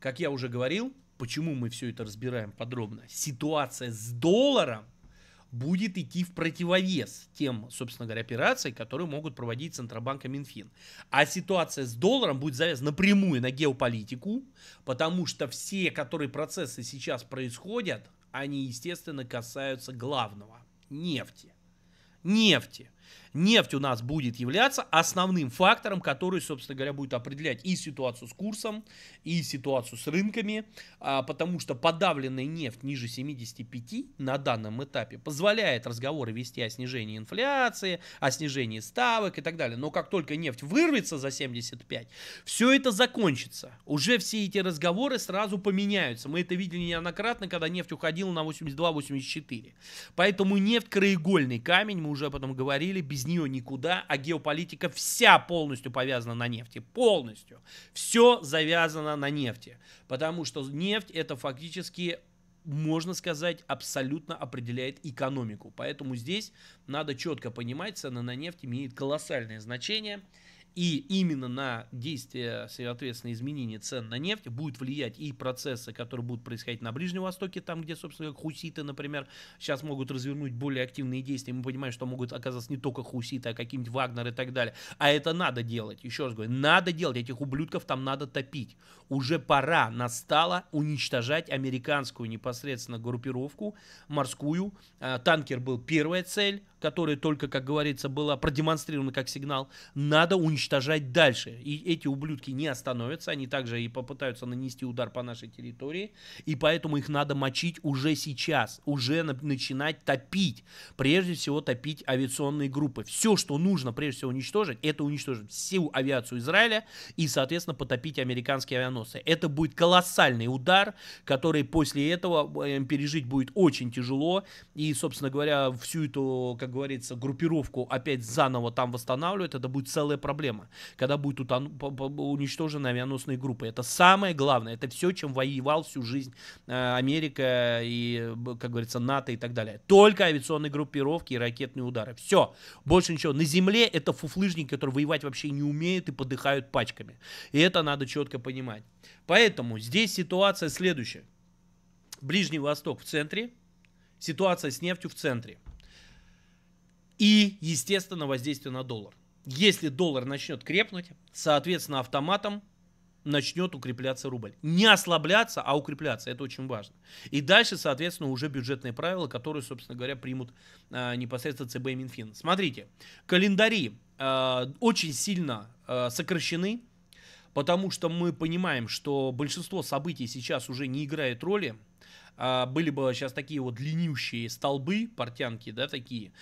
как я уже говорил, почему мы все это разбираем подробно, ситуация с долларом будет идти в противовес тем, собственно говоря, операциям, которые могут проводить Центробанк и Минфин. А ситуация с долларом будет завязана напрямую на геополитику, потому что все, которые процессы сейчас происходят, они, естественно, касаются главного – нефти. Нефти нефть у нас будет являться основным фактором, который, собственно говоря, будет определять и ситуацию с курсом, и ситуацию с рынками, а, потому что подавленная нефть ниже 75 на данном этапе позволяет разговоры вести о снижении инфляции, о снижении ставок и так далее. Но как только нефть вырвется за 75, все это закончится. Уже все эти разговоры сразу поменяются. Мы это видели неоднократно, когда нефть уходила на 82-84. Поэтому нефть краеугольный камень, мы уже об этом говорили, без без нее никуда, а геополитика вся полностью повязана на нефти. Полностью. Все завязано на нефти. Потому что нефть это фактически можно сказать, абсолютно определяет экономику. Поэтому здесь надо четко понимать, цена на нефть имеет колоссальное значение. И именно на действие, соответственно, изменения цен на нефть будут влиять и процессы, которые будут происходить на Ближнем Востоке, там, где, собственно, как хуситы, например, сейчас могут развернуть более активные действия. Мы понимаем, что могут оказаться не только хуситы, а какие-нибудь Вагнер и так далее. А это надо делать, еще раз говорю, надо делать, этих ублюдков там надо топить. Уже пора, настало уничтожать американскую непосредственно группировку морскую. А, танкер был первая цель, которая только, как говорится, была продемонстрирована как сигнал, надо уничтожать дальше. И эти ублюдки не остановятся, они также и попытаются нанести удар по нашей территории, и поэтому их надо мочить уже сейчас, уже начинать топить, прежде всего топить авиационные группы. Все, что нужно прежде всего уничтожить, это уничтожить всю авиацию Израиля и, соответственно, потопить американские авианосцы. Это будет колоссальный удар, который после этого эм, пережить будет очень тяжело, и, собственно говоря, всю эту, как говорится, группировку опять заново там восстанавливать, это будет целая проблема, когда будут утон... уничтожены авианосные группы. Это самое главное, это все, чем воевал всю жизнь э, Америка и, как говорится, НАТО и так далее. Только авиационные группировки и ракетные удары. Все, больше ничего. На земле это фуфлыжники, которые воевать вообще не умеют и подыхают пачками. И это надо четко понимать. Поэтому здесь ситуация следующая. Ближний Восток в центре, ситуация с нефтью в центре и, естественно, воздействие на доллар. Если доллар начнет крепнуть, соответственно, автоматом начнет укрепляться рубль. Не ослабляться, а укрепляться. Это очень важно. И дальше, соответственно, уже бюджетные правила, которые, собственно говоря, примут э, непосредственно ЦБ и Минфин. Смотрите, календари э, очень сильно э, сокращены, потому что мы понимаем, что большинство событий сейчас уже не играет роли. Э, были бы сейчас такие вот длиннющие столбы, портянки, да, такие,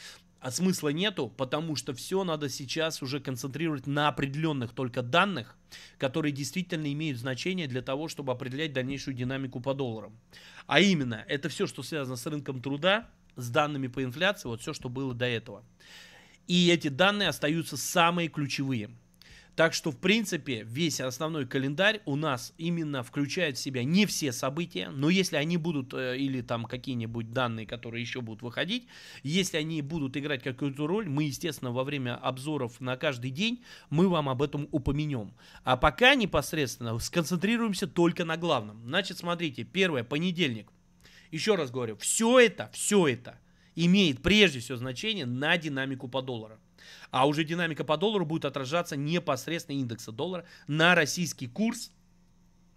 а смысла нету, потому что все надо сейчас уже концентрировать на определенных только данных, которые действительно имеют значение для того, чтобы определять дальнейшую динамику по долларам. А именно, это все, что связано с рынком труда, с данными по инфляции, вот все, что было до этого. И эти данные остаются самые ключевые. Так что, в принципе, весь основной календарь у нас именно включает в себя не все события, но если они будут, э, или там какие-нибудь данные, которые еще будут выходить, если они будут играть какую-то роль, мы, естественно, во время обзоров на каждый день, мы вам об этом упомянем. А пока непосредственно сконцентрируемся только на главном. Значит, смотрите, первое, понедельник. Еще раз говорю, все это, все это имеет прежде всего значение на динамику по доллару. А уже динамика по доллару будет отражаться непосредственно индекса доллара на российский курс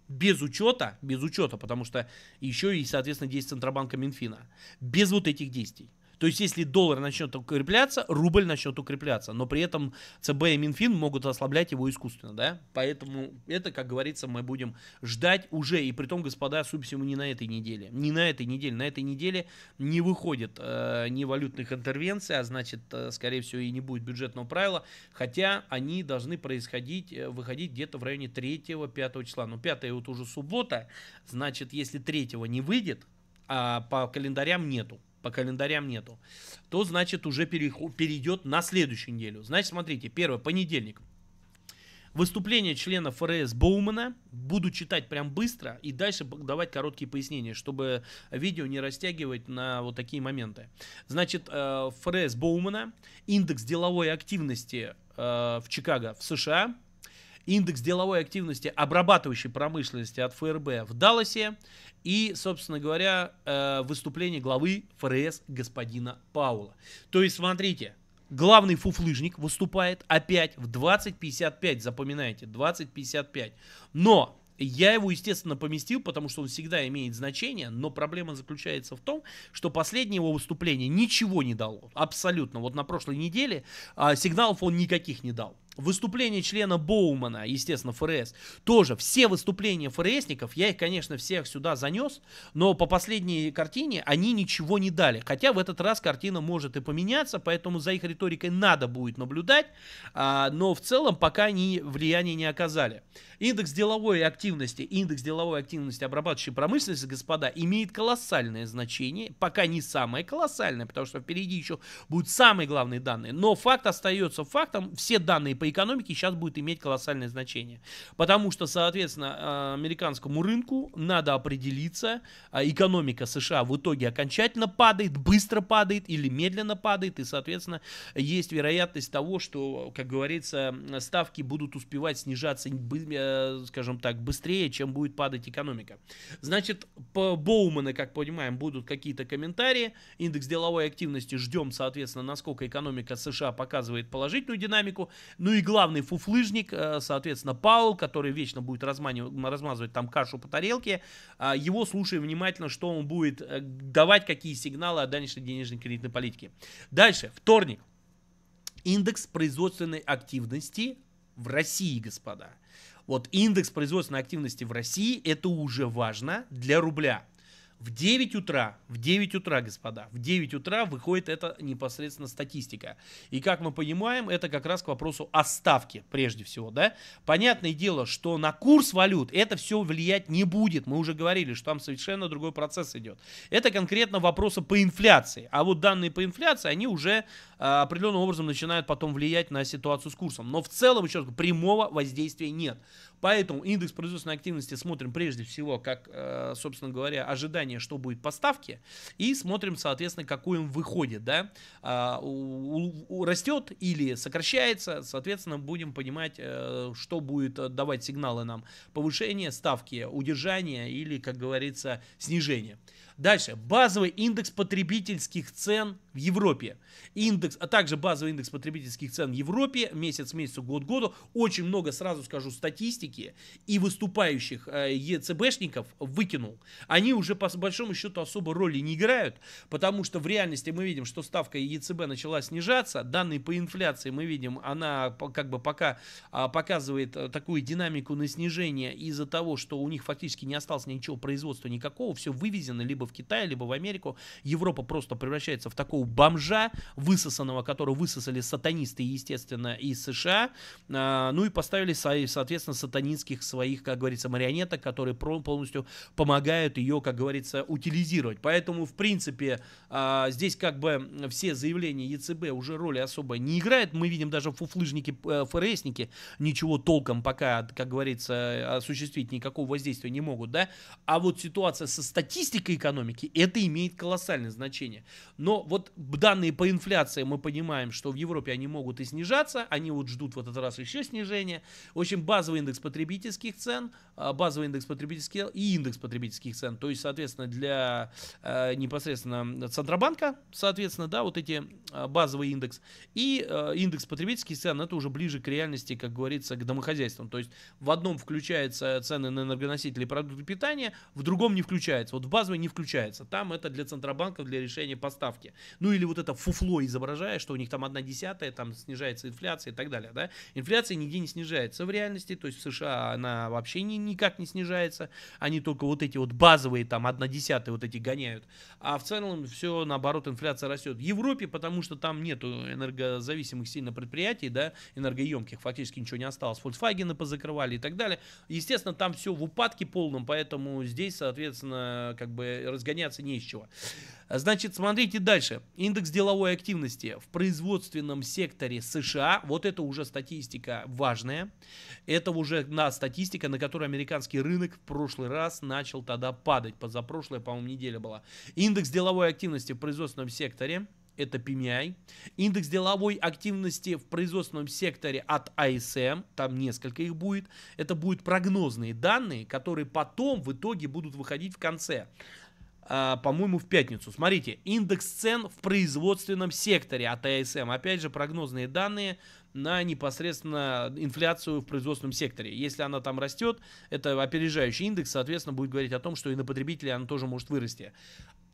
без учета, без учета, потому что еще и, соответственно, действия Центробанка Минфина, без вот этих действий. То есть, если доллар начнет укрепляться, рубль начнет укрепляться. Но при этом ЦБ и Минфин могут ослаблять его искусственно, да? Поэтому это, как говорится, мы будем ждать уже. И при том, господа, судя всему, не на этой неделе. Не на этой неделе. На этой неделе не выходит э, ни валютных интервенций, а значит, э, скорее всего, и не будет бюджетного правила. Хотя они должны происходить, э, выходить где-то в районе 3-5 числа. Но 5 вот уже суббота, значит, если 3 не выйдет, а по календарям нету по календарям нету, то значит уже перейдет на следующую неделю. Значит, смотрите, первое, понедельник. Выступление члена ФРС Боумана. Буду читать прям быстро и дальше давать короткие пояснения, чтобы видео не растягивать на вот такие моменты. Значит, э, ФРС Боумана, индекс деловой активности э, в Чикаго в США индекс деловой активности обрабатывающей промышленности от ФРБ в Далласе и, собственно говоря, э, выступление главы ФРС господина Паула. То есть, смотрите, главный фуфлыжник выступает опять в 20.55, запоминайте, 20.55. Но я его, естественно, поместил, потому что он всегда имеет значение, но проблема заключается в том, что последнее его выступление ничего не дало, абсолютно. Вот на прошлой неделе а, сигналов он никаких не дал. Выступление члена Боумана, естественно, ФРС, тоже все выступления ФРСников, я их, конечно, всех сюда занес, но по последней картине они ничего не дали. Хотя в этот раз картина может и поменяться, поэтому за их риторикой надо будет наблюдать, а, но в целом пока они влияния не оказали. Индекс деловой активности, индекс деловой активности обрабатывающей промышленности, господа, имеет колоссальное значение, пока не самое колоссальное, потому что впереди еще будут самые главные данные, но факт остается фактом, все данные по экономике сейчас будет иметь колоссальное значение. Потому что, соответственно, а, американскому рынку надо определиться, а, экономика США в итоге окончательно падает, быстро падает или медленно падает, и, соответственно, есть вероятность того, что, как говорится, ставки будут успевать снижаться, э, скажем так, быстрее, чем будет падать экономика. Значит, по Боумана, как понимаем, будут какие-то комментарии, индекс деловой активности ждем, соответственно, насколько экономика США показывает положительную динамику, ну и главный фуфлыжник, э, соответственно, Паул, который вечно будет размазывать там кашу по тарелке. А, его слушаем внимательно, что он будет э, давать, какие сигналы о дальнейшей денежной кредитной политике. Дальше, вторник. Индекс производственной активности в России, господа. Вот индекс производственной активности в России, это уже важно для рубля. В 9 утра, в 9 утра, господа, в 9 утра выходит эта непосредственно статистика. И как мы понимаем, это как раз к вопросу о ставке прежде всего, да. Понятное дело, что на курс валют это все влиять не будет. Мы уже говорили, что там совершенно другой процесс идет. Это конкретно вопросы по инфляции. А вот данные по инфляции, они уже а, определенным образом начинают потом влиять на ситуацию с курсом. Но в целом, еще раз, прямого воздействия нет. Поэтому индекс производственной активности смотрим прежде всего, как, э, собственно говоря, ожидание, что будет поставки и смотрим, соответственно, какой он выходит, да, а, растет или сокращается, соответственно, будем понимать, э, что будет э, давать сигналы нам повышение ставки, удержание или, как говорится, снижение. Дальше. Базовый индекс потребительских цен в Европе. Индекс, а также базовый индекс потребительских цен в Европе месяц месяцу, год году. Очень много, сразу скажу, статистики и выступающих э, ЕЦБшников выкинул. Они уже по большому счету особо роли не играют, потому что в реальности мы видим, что ставка ЕЦБ начала снижаться. Данные по инфляции мы видим, она как бы пока а, показывает э, такую динамику на снижение из-за того, что у них фактически не осталось ничего производства никакого, все вывезено, либо либо в Китай, либо в Америку. Европа просто превращается в такого бомжа, высосанного, которого высосали сатанисты, естественно, из США. А, ну и поставили, соответственно, сатанинских своих, как говорится, марионеток, которые полностью помогают ее, как говорится, утилизировать. Поэтому, в принципе, а, здесь как бы все заявления ЕЦБ уже роли особо не играют. Мы видим даже фуфлыжники, э, ФРСники ничего толком пока, как говорится, осуществить никакого воздействия не могут, да. А вот ситуация со статистикой экономики, экономики. Это имеет колоссальное значение. Но вот данные по инфляции мы понимаем, что в Европе они могут и снижаться, они вот ждут в этот раз еще снижения. В общем, базовый индекс потребительских цен, а, базовый индекс потребительских и индекс потребительских цен. То есть, соответственно, для э, непосредственно Центробанка, соответственно, да, вот эти э, базовый индекс и э, индекс потребительских цен, это уже ближе к реальности, как говорится, к домохозяйствам. То есть в одном включается цены на энергоносители и продукты питания, в другом не включается. Вот в базовый не включается исключается. Там это для центробанков, для решения поставки. Ну или вот это фуфло изображая, что у них там одна десятая, там снижается инфляция и так далее. Да? Инфляция нигде не снижается в реальности, то есть в США она вообще ни, никак не снижается. Они только вот эти вот базовые там одна десятая вот эти гоняют. А в целом все наоборот, инфляция растет. В Европе, потому что там нету энергозависимых сильно предприятий, да, энергоемких, фактически ничего не осталось. Volkswagen позакрывали и так далее. Естественно, там все в упадке полном, поэтому здесь, соответственно, как бы разгоняться нечего. Значит, смотрите дальше. Индекс деловой активности в производственном секторе США. Вот это уже статистика важная. Это уже на статистика, на которой американский рынок в прошлый раз начал тогда падать. Позапрошлая, по-моему, неделя была. Индекс деловой активности в производственном секторе это PMI. Индекс деловой активности в производственном секторе от ISM, а там несколько их будет. Это будут прогнозные данные, которые потом в итоге будут выходить в конце. А, по-моему, в пятницу. Смотрите, индекс цен в производственном секторе от АСМ. Опять же, прогнозные данные на непосредственно инфляцию в производственном секторе. Если она там растет, это опережающий индекс, соответственно, будет говорить о том, что и на потребителя она тоже может вырасти.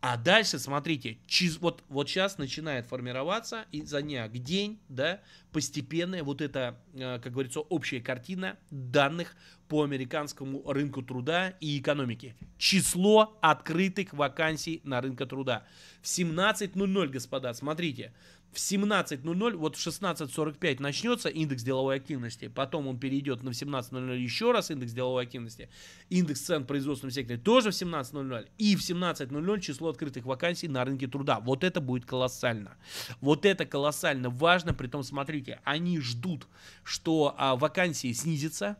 А дальше, смотрите, через, вот, вот сейчас начинает формироваться изо дня к день, да, постепенная вот эта, э, как говорится, общая картина данных по американскому рынку труда и экономики. Число открытых вакансий на рынке труда. В 17.00, господа, смотрите, в 17.00, вот в 16.45 начнется индекс деловой активности, потом он перейдет на 17.00 еще раз индекс деловой активности, индекс цен в производственном секторе тоже в 17.00, и в 17.00 число открытых вакансий на рынке труда. Вот это будет колоссально. Вот это колоссально важно, при притом смотрите, они ждут, что а, вакансии снизятся,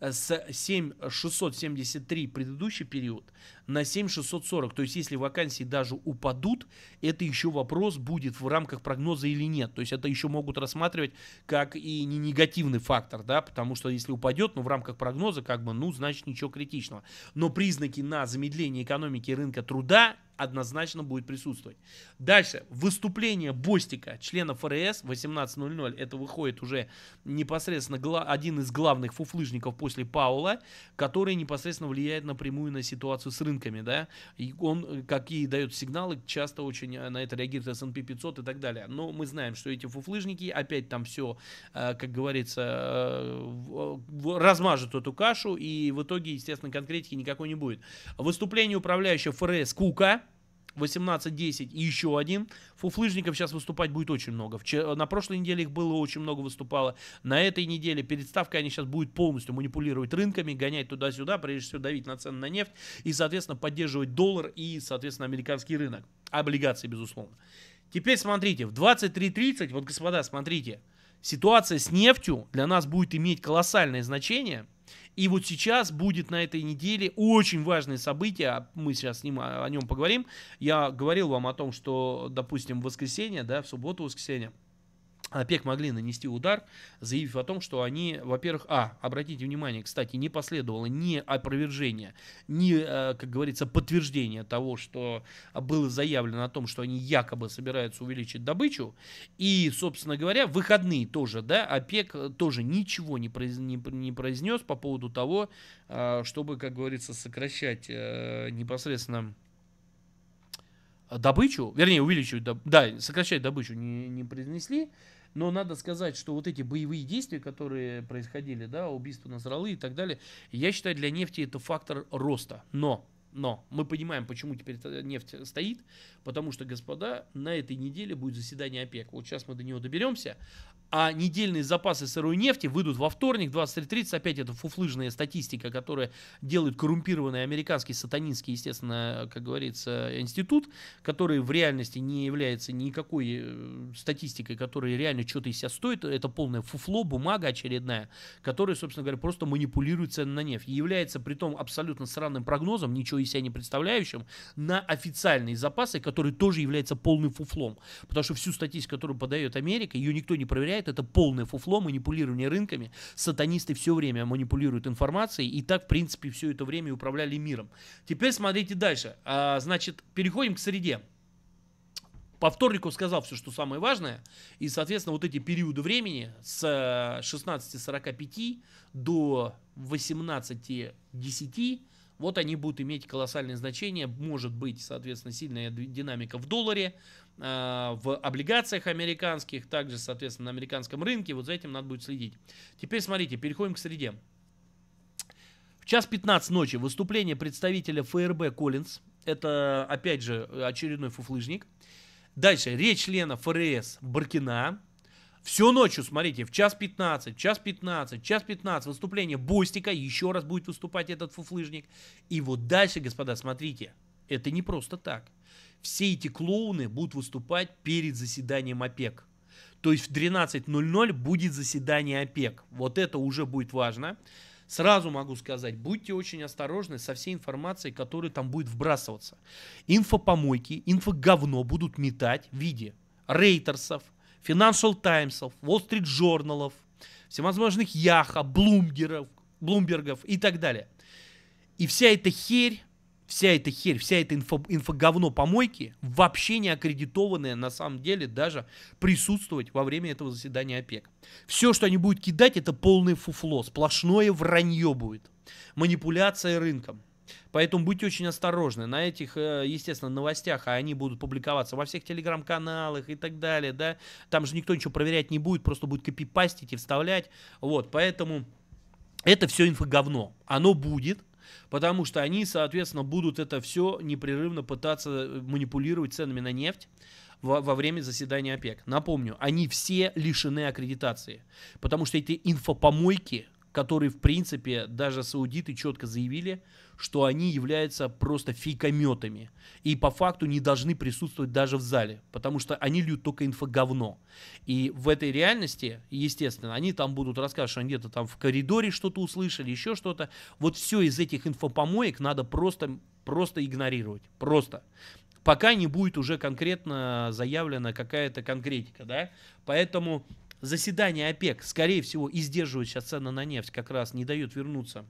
с 7673 предыдущий период на 7640. То есть, если вакансии даже упадут, это еще вопрос будет в рамках прогноза или нет. То есть, это еще могут рассматривать как и не негативный фактор, да, потому что если упадет, ну, в рамках прогноза, как бы, ну, значит, ничего критичного. Но признаки на замедление экономики рынка труда однозначно будет присутствовать. Дальше. Выступление Бостика, члена ФРС, 18.00. Это выходит уже непосредственно гла- один из главных фуфлыжников после Паула, который непосредственно влияет напрямую на ситуацию с рынками. Да? И он э, какие дает сигналы, часто очень э, на это реагирует S&P 500 и так далее. Но мы знаем, что эти фуфлыжники, опять там все, э, как говорится, размажут эту кашу, и в итоге, естественно, конкретики никакой не будет. Выступление управляющего ФРС Кука, 18-10 и еще один. Фуфлыжников сейчас выступать будет очень много. Э, на прошлой неделе их было очень много выступало. На этой неделе перед ставкой они сейчас будут полностью манипулировать рынками, гонять туда-сюда, прежде всего давить на цены на нефть и, соответственно, поддерживать доллар и, соответственно, американский рынок. Облигации, безусловно. Теперь смотрите, в 23.30, вот, господа, смотрите, ситуация с нефтью для нас будет иметь колоссальное значение – и вот сейчас будет на этой неделе очень важное событие, а мы сейчас с ним о, о нем поговорим. Я говорил вам о том, что, допустим, в воскресенье, да, в субботу-воскресенье, ОПЕК могли нанести удар, заявив о том, что они, во-первых, а, обратите внимание, кстати, не последовало ни опровержения, ни, э, как говорится, подтверждения того, что было заявлено о том, что они якобы собираются увеличить добычу, и, собственно говоря, выходные тоже, да, ОПЕК тоже ничего не, произ, не, не произнес по поводу того, э, чтобы, как говорится, сокращать э, непосредственно добычу, вернее, увеличивать, да, сокращать добычу не, не произнесли, но надо сказать, что вот эти боевые действия, которые происходили, да, убийство Насралы и так далее, я считаю, для нефти это фактор роста. Но но мы понимаем, почему теперь нефть стоит, потому что, господа, на этой неделе будет заседание ОПЕК. Вот сейчас мы до него доберемся, а недельные запасы сырой нефти выйдут во вторник, 23.30. Опять это фуфлыжная статистика, которая делает коррумпированный американский сатанинский, естественно, как говорится, институт, который в реальности не является никакой э, статистикой, которая реально что-то из себя стоит. Это полное фуфло, бумага очередная, которая, собственно говоря, просто манипулирует цены на нефть. И является при том абсолютно сраным прогнозом, ничего из себя не представляющим, на официальные запасы, которые тоже являются полным фуфлом. Потому что всю статистику, которую подает Америка, ее никто не проверяет, влияет, это полное фуфло, манипулирование рынками. Сатанисты все время манипулируют информацией и так, в принципе, все это время управляли миром. Теперь смотрите дальше. А, значит, переходим к среде. По вторнику сказал все, что самое важное. И, соответственно, вот эти периоды времени с 16.45 э, до 18.10 вот они будут иметь колоссальное значение. Может быть, соответственно, сильная динамика в долларе. А, в облигациях американских, также, соответственно, на американском рынке. Вот за этим надо будет следить. Теперь смотрите, переходим к среде. В час 15 ночи выступление представителя ФРБ Коллинз. Это, опять же, очередной фуфлыжник. Дальше, речь члена ФРС Баркина. Всю ночью, смотрите, в час 15, час 15, час 15 выступление Бостика. Еще раз будет выступать этот фуфлыжник. И вот дальше, господа, смотрите. Это не просто так. Все эти клоуны будут выступать перед заседанием ОПЕК. То есть в 13.00 будет заседание ОПЕК. Вот это уже будет важно. Сразу могу сказать, будьте очень осторожны со всей информацией, которая там будет вбрасываться. Инфопомойки, инфоговно будут метать в виде рейтерсов, Financial Timesов, Wall Street Journalов, всевозможных Яха, Блумбергов и так далее. И вся эта херь вся эта херь, вся эта инфо, инфоговно помойки вообще не аккредитованная на самом деле даже присутствовать во время этого заседания ОПЕК. Все, что они будут кидать, это полное фуфло, сплошное вранье будет, манипуляция рынком. Поэтому будьте очень осторожны. На этих, э, естественно, новостях, а они будут публиковаться во всех телеграм-каналах и так далее, да. Там же никто ничего проверять не будет, просто будет копипастить и вставлять. Вот, поэтому это все инфоговно. Оно будет, потому что они, соответственно, будут это все непрерывно пытаться э, манипулировать ценами на нефть во, во время заседания ОПЕК. Напомню, они все лишены аккредитации, потому что эти инфопомойки который, в принципе, даже саудиты четко заявили, что они являются просто фейкометами и по факту не должны присутствовать даже в зале, потому что они льют только инфоговно. И в этой реальности, естественно, они там будут рассказывать, что они где-то там в коридоре что-то услышали, еще что-то. Вот все из этих инфопомоек надо просто, просто игнорировать. Просто пока не будет уже конкретно заявлена какая-то конкретика, да, поэтому заседание ОПЕК, скорее всего, и сдерживают сейчас цены на нефть, как раз не дают вернуться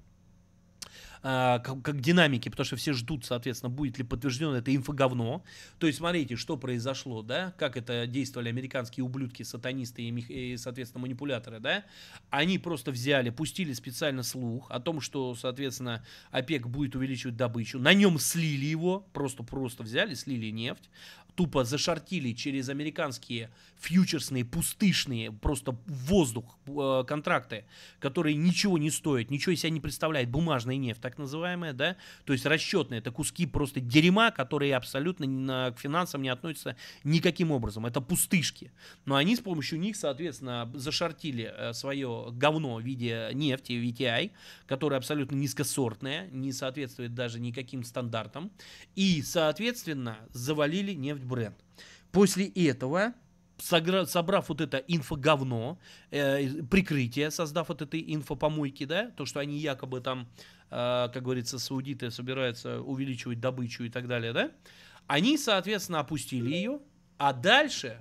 как, как динамики, потому что все ждут, соответственно, будет ли подтверждено это инфоговно. То есть смотрите, что произошло, да, как это действовали американские ублюдки, сатанисты и, и соответственно, манипуляторы, да. Они просто взяли, пустили специально слух о том, что, соответственно, ОПЕК будет увеличивать добычу. На нем слили его, просто-просто взяли, слили нефть тупо зашортили через американские фьючерсные, пустышные, просто воздух э, контракты, которые ничего не стоят, ничего из себя не представляют бумажная нефть, так называемая, да, то есть расчетные, это куски просто дерьма, которые абсолютно на, к финансам не относятся никаким образом, это пустышки, но они с помощью них, соответственно, зашортили э, свое говно в виде нефти, VTI, которое абсолютно низкосортное, не соответствует даже никаким стандартам, и, соответственно, завалили нефть бренд. После этого собрав вот это инфоговно, э, прикрытие, создав вот этой инфопомойки, да, то, что они якобы там, э, как говорится, саудиты собираются увеличивать добычу и так далее, да, они, соответственно, опустили ее, а дальше,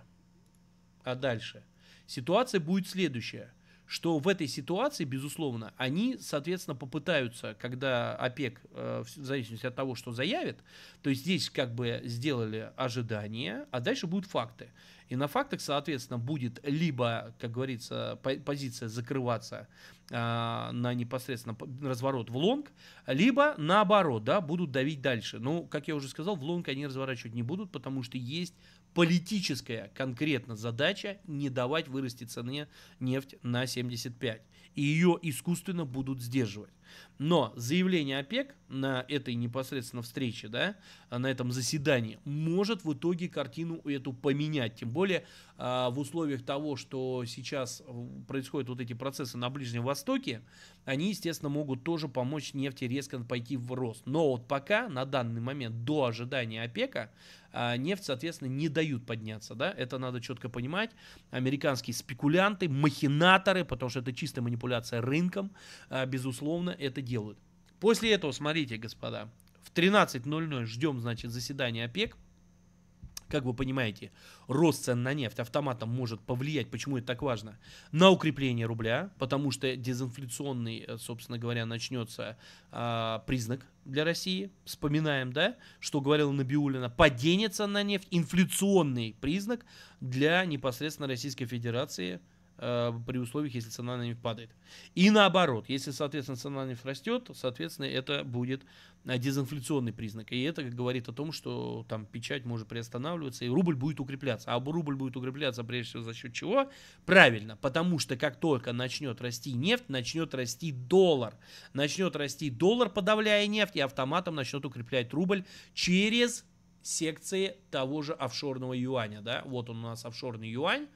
а дальше ситуация будет следующая что в этой ситуации, безусловно, они, соответственно, попытаются, когда ОПЕК, э, в зависимости от того, что заявит, то есть здесь как бы сделали ожидания, а дальше будут факты. И на фактах, соответственно, будет либо, как говорится, позиция закрываться а, на непосредственно разворот в лонг, либо наоборот, да, будут давить дальше. Но, ну, как я уже сказал, в лонг они разворачивать не будут, потому что есть политическая конкретно задача не давать вырасти цене нефть на 75. И ее искусственно будут сдерживать. Но заявление ОПЕК на этой непосредственно встрече, да, на этом заседании, может в итоге картину эту поменять. Тем более э, в условиях того, что сейчас э, происходят вот эти процессы на Ближнем Востоке, Востоке, они, естественно, могут тоже помочь нефти резко пойти в рост. Но вот пока, на данный момент, до ожидания ОПЕКа, а, нефть, соответственно, не дают подняться, да, это надо четко понимать. Американские спекулянты, махинаторы, потому что это чистая манипуляция рынком, а, безусловно, это делают. После этого, смотрите, господа, в 13.00 ждем, значит, заседания ОПЕК, как вы понимаете, рост цен на нефть автоматом может повлиять, почему это так важно, на укрепление рубля, потому что дезинфляционный, э, собственно говоря, начнется э, признак для России. Вспоминаем, да, что говорила Набиулина, падение цен на нефть, инфляционный признак для непосредственно Российской Федерации – Э, при условиях, если цена на нефть падает. И наоборот, если, соответственно, цена на нефть растет, соответственно, это будет э, дезинфляционный признак. И это говорит о том, что там печать может приостанавливаться, и рубль будет укрепляться. А рубль будет укрепляться прежде всего за счет чего? Правильно, потому что как только начнет расти нефть, начнет расти доллар. Начнет расти доллар, подавляя нефть, и автоматом начнет укреплять рубль через секции того же офшорного юаня. Да? Вот он у нас офшорный юань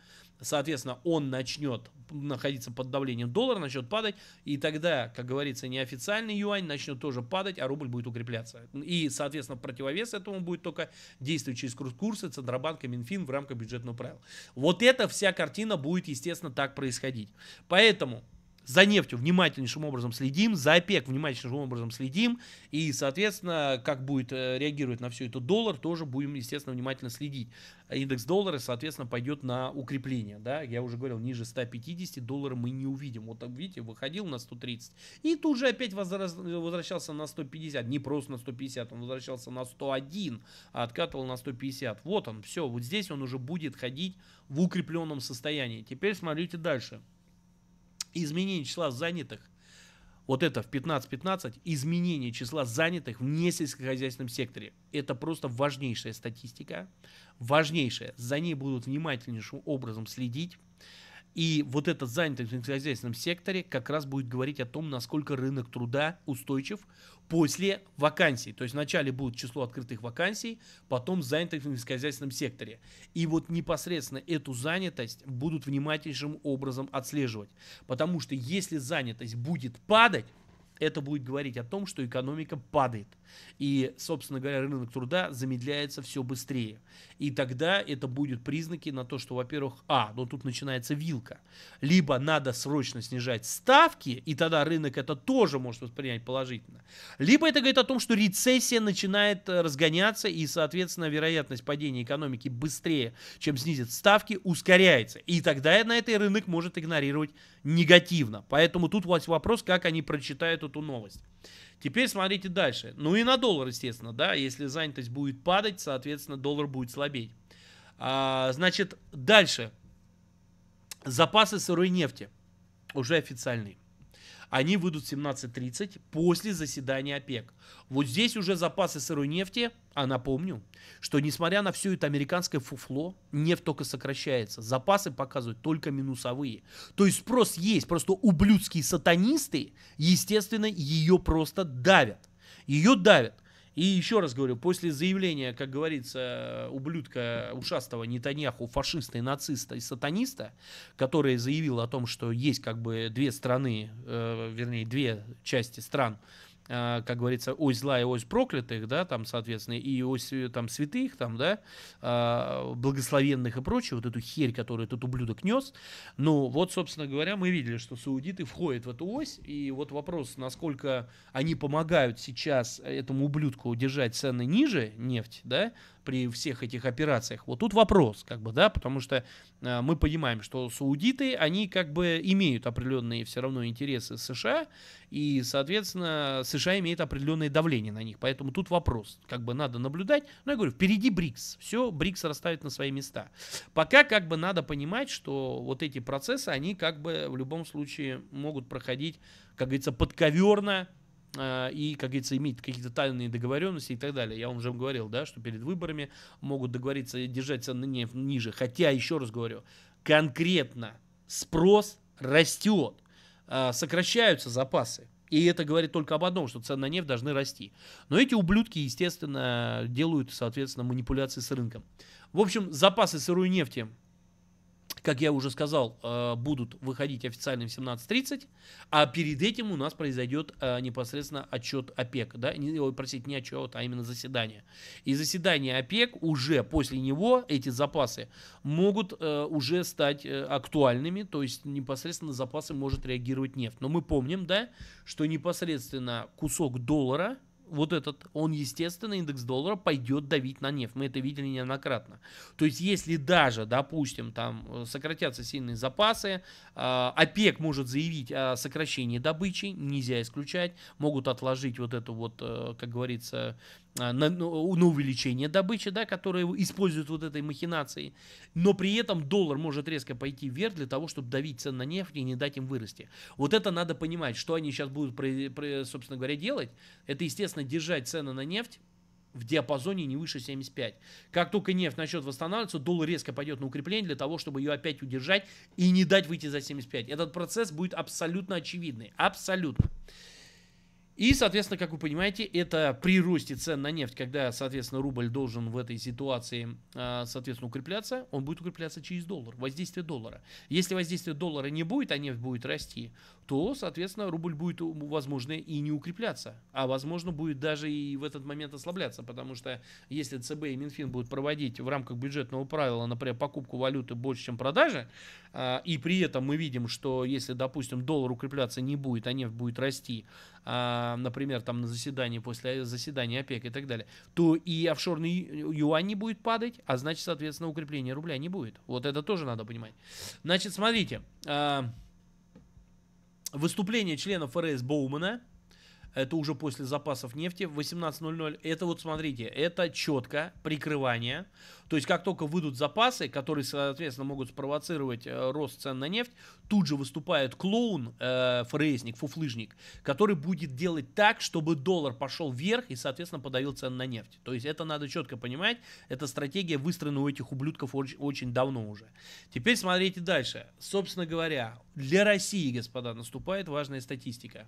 соответственно, он начнет находиться под давлением доллара, начнет падать, и тогда, как говорится, неофициальный юань начнет тоже падать, а рубль будет укрепляться. И, соответственно, противовес этому будет только действие через курсы Центробанка, Минфин в рамках бюджетного правила. Вот эта вся картина будет, естественно, так происходить. Поэтому за нефтью внимательнейшим образом следим, за ОПЕК внимательнейшим образом следим, и, соответственно, как будет э, реагировать на всю эту доллар, тоже будем, естественно, внимательно следить. Индекс доллара, соответственно, пойдет на укрепление, да, я уже говорил, ниже 150 доллара мы не увидим. Вот, видите, выходил на 130, и тут же опять возвращался на 150, не просто на 150, он возвращался на 101, а откатывал на 150. Вот он, все, вот здесь он уже будет ходить в укрепленном состоянии. Теперь смотрите дальше. Изменение числа занятых, вот это в 15-15, изменение числа занятых в несельскохозяйственном секторе. Это просто важнейшая статистика, важнейшая. За ней будут внимательнейшим образом следить. И вот эта занятость в сельскохозяйственном секторе как раз будет говорить о том, насколько рынок труда устойчив, после вакансий. То есть вначале будет число открытых вакансий, потом занятых в нефтехозяйственном секторе. И вот непосредственно эту занятость будут внимательнейшим образом отслеживать. Потому что если занятость будет падать, это будет говорить о том, что экономика падает. И, собственно говоря, рынок труда замедляется все быстрее. И тогда это будут признаки на то, что, во-первых, а, ну тут начинается вилка. Либо надо срочно снижать ставки, и тогда рынок это тоже может воспринять положительно. Либо это говорит о том, что рецессия начинает э, разгоняться, и, соответственно, вероятность падения экономики быстрее, чем снизят ставки, ускоряется. И тогда на этой рынок может игнорировать негативно. Поэтому тут у вас вопрос, как они прочитают эту новость. Теперь смотрите дальше. Ну и на доллар, естественно, да, если занятость будет падать, соответственно, доллар будет слабеть. А, значит, дальше. Запасы сырой нефти уже официальные. Они выйдут в 17.30 после заседания ОПЕК. Вот здесь уже запасы сырой нефти, а напомню, что несмотря на все это американское фуфло, нефть только сокращается. Запасы показывают только минусовые. То есть спрос есть, просто ублюдские сатанисты, естественно, ее просто давят. Ее давят. И еще раз говорю, после заявления, как говорится, ублюдка ушастого Нетаньяху, фашиста и нациста и сатаниста, который заявил о том, что есть как бы две страны, э, вернее, две части стран, Э, как говорится, ось зла и ось проклятых, да, там, соответственно, и ось э, там святых, там, да, э, благословенных и прочее, вот эту херь, которую этот ублюдок нес. Ну, вот, собственно говоря, мы видели, что саудиты входят в эту ось, и вот вопрос, насколько они помогают сейчас этому ублюдку удержать цены ниже, нефть, да, при всех этих операциях? Вот тут вопрос, как бы, да, потому что э, мы понимаем, что саудиты, они как бы имеют определенные все равно интересы США, и, соответственно, США имеет определенное давление на них, поэтому тут вопрос, как бы надо наблюдать, но я говорю, впереди БРИКС, все, БРИКС расставит на свои места. Пока как бы надо понимать, что вот эти процессы, они как бы в любом случае могут проходить, как говорится, подковерно, Э, и, как говорится, иметь какие-то тайные договоренности и так далее. Я вам уже говорил, да, что перед выборами могут договориться и держать цены ни, ниже. Хотя, еще раз говорю, конкретно спрос растет, э, сокращаются запасы. И это говорит только об одном, что цены на нефть должны расти. Но эти ублюдки, естественно, делают, соответственно, манипуляции с рынком. В общем, запасы сырой нефти как я уже сказал, э, будут выходить официально в 17.30, а перед этим у нас произойдет э, непосредственно отчет ОПЕК, да, не, ой, простите, не отчет, а именно заседание. И заседание ОПЕК уже после него эти запасы могут э, уже стать актуальными, то есть непосредственно запасы может реагировать нефть. Но мы помним, да, что непосредственно кусок доллара – вот этот, он, естественно, индекс доллара пойдет давить на нефть. Мы это видели неоднократно. То есть, если даже, допустим, там э, сократятся сильные запасы, а, ОПЕК может заявить о сокращении добычи, нельзя исключать, могут отложить вот эту вот, э, как говорится, а, на, ну, на увеличение добычи, да, которые используют вот этой махинацией, Но при этом доллар может резко пойти вверх для того, чтобы давить цен на нефть и не дать им вырасти. Вот это надо понимать, что они сейчас будут, собственно говоря, делать. Это, естественно, держать цены на нефть в диапазоне не выше 75. Как только нефть начнет восстанавливаться, доллар резко пойдет на укрепление для того, чтобы ее опять удержать и не дать выйти за 75. Этот процесс будет абсолютно очевидный. Абсолютно. И, соответственно, как вы понимаете, это при росте цен на нефть, когда, соответственно, рубль должен в этой ситуации, а, соответственно, укрепляться, он будет укрепляться через доллар, воздействие доллара. Если воздействия доллара не будет, а нефть будет расти, то, соответственно, рубль будет, возможно, и не укрепляться, а, возможно, будет даже и в этот момент ослабляться, потому что если ЦБ и Минфин будут проводить в рамках бюджетного правила, например, покупку валюты больше, чем продажи, а, и при этом мы видим, что если, допустим, доллар укрепляться не будет, а нефть будет расти, а, например, там на заседании, после заседания ОПЕК и так далее, то и офшорный юань не будет падать, а значит, соответственно, укрепления рубля не будет. Вот это тоже надо понимать. Значит, смотрите, а, выступление членов ФРС Боумана, это уже после запасов нефти, 18.00, это вот смотрите, это четко прикрывание, то есть как только выйдут запасы, которые, соответственно, могут спровоцировать э, рост цен на нефть, тут же выступает клоун, э, ФРСник, фуфлыжник, который будет делать так, чтобы доллар пошел вверх и, соответственно, подавил цен на нефть. То есть это надо четко понимать, эта стратегия выстроена у этих ублюдков очень, очень давно уже. Теперь смотрите дальше. Собственно говоря, для России, господа, наступает важная статистика.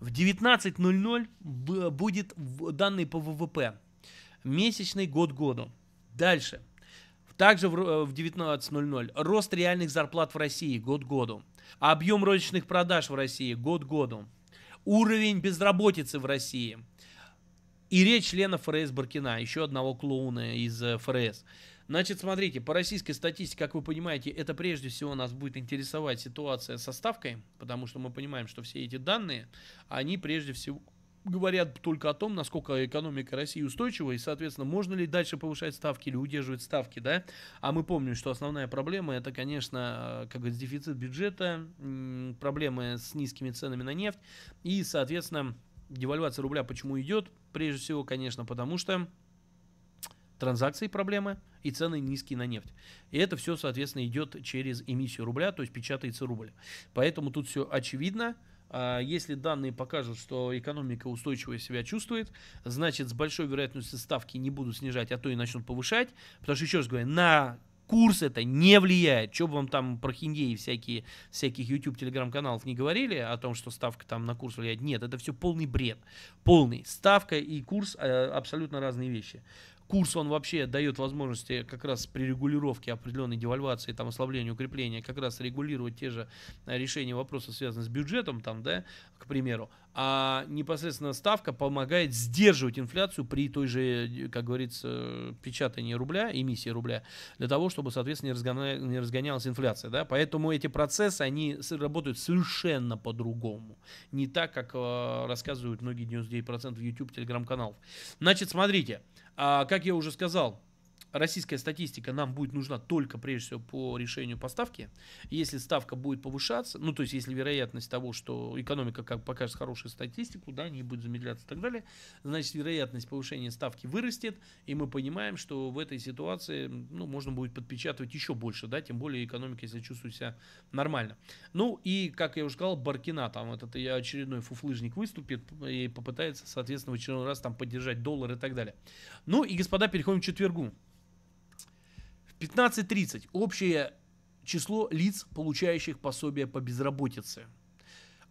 В 19.00 будет данные по ВВП. Месячный год году. Дальше. Также в 19.00 э, рост реальных зарплат в России год году. Объем розничных продаж в России год году. Уровень безработицы в России. И речь члена ФРС Баркина, еще одного клоуна из э, ФРС. Значит, смотрите, по российской статистике, как вы понимаете, это прежде всего нас будет интересовать ситуация со ставкой, потому что мы понимаем, что все эти данные, они прежде всего говорят только о том, насколько экономика России устойчива, и, соответственно, можно ли дальше повышать ставки или удерживать ставки, да? А мы помним, что основная проблема это, конечно, как говорится, дефицит бюджета, проблемы с низкими ценами на нефть, и, соответственно, девальвация рубля почему идет? Прежде всего, конечно, потому что транзакции проблемы – и цены низкие на нефть. И это все, соответственно, идет через эмиссию рубля, то есть печатается рубль. Поэтому тут все очевидно. А, если данные покажут, что экономика устойчиво себя чувствует, значит, с большой вероятностью ставки не будут снижать, а то и начнут повышать. Потому что, еще раз говорю, на курс это не влияет. Что бы вам там про хиндеи всякие, всяких YouTube, телеграм-каналов не говорили о том, что ставка там на курс влияет. Нет, это все полный бред. Полный. Ставка и курс э, абсолютно разные вещи курс он вообще дает возможности как раз при регулировке определенной девальвации, там, ослабления, укрепления, как раз регулировать те же э, решения вопросов, связанных с бюджетом, там, да, к примеру. А непосредственно ставка помогает сдерживать инфляцию при той же, э, как говорится, печатании рубля, эмиссии рубля, для того, чтобы, соответственно, не, разгоня... не разгонялась инфляция, да. Поэтому эти процессы, они работают совершенно по-другому. Не так, как э, рассказывают многие 99% YouTube, телеграм-каналов. Значит, смотрите. А, как я уже сказал, российская статистика нам будет нужна только, прежде всего, по решению поставки. Если ставка будет повышаться, ну, то есть, если вероятность того, что экономика как покажет хорошую статистику, да, не будет замедляться и так далее, значит, вероятность повышения ставки вырастет, и мы понимаем, что в этой ситуации, ну, можно будет подпечатывать еще больше, да, тем более экономика, если чувствует себя нормально. Ну, и, как я уже сказал, Баркина, там, этот очередной фуфлыжник выступит и попытается, соответственно, в очередной раз там поддержать доллар и так далее. Ну, и, господа, переходим к четвергу. 15.30. Общее число лиц, получающих пособие по безработице.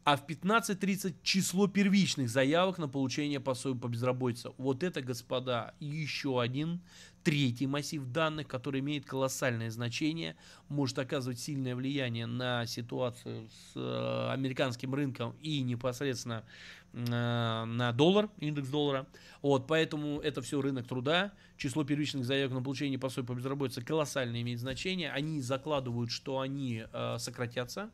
А в 15.30 число первичных заявок на получение пособия по безработице. Вот это, господа, еще один третий массив данных, который имеет колоссальное значение, может оказывать сильное влияние на ситуацию с э, американским рынком и непосредственно Э, на доллар, индекс доллара. Вот, поэтому это все рынок труда. Число первичных заявок на получение пособий по безработице колоссально имеет значение. Они закладывают, что они э, сократятся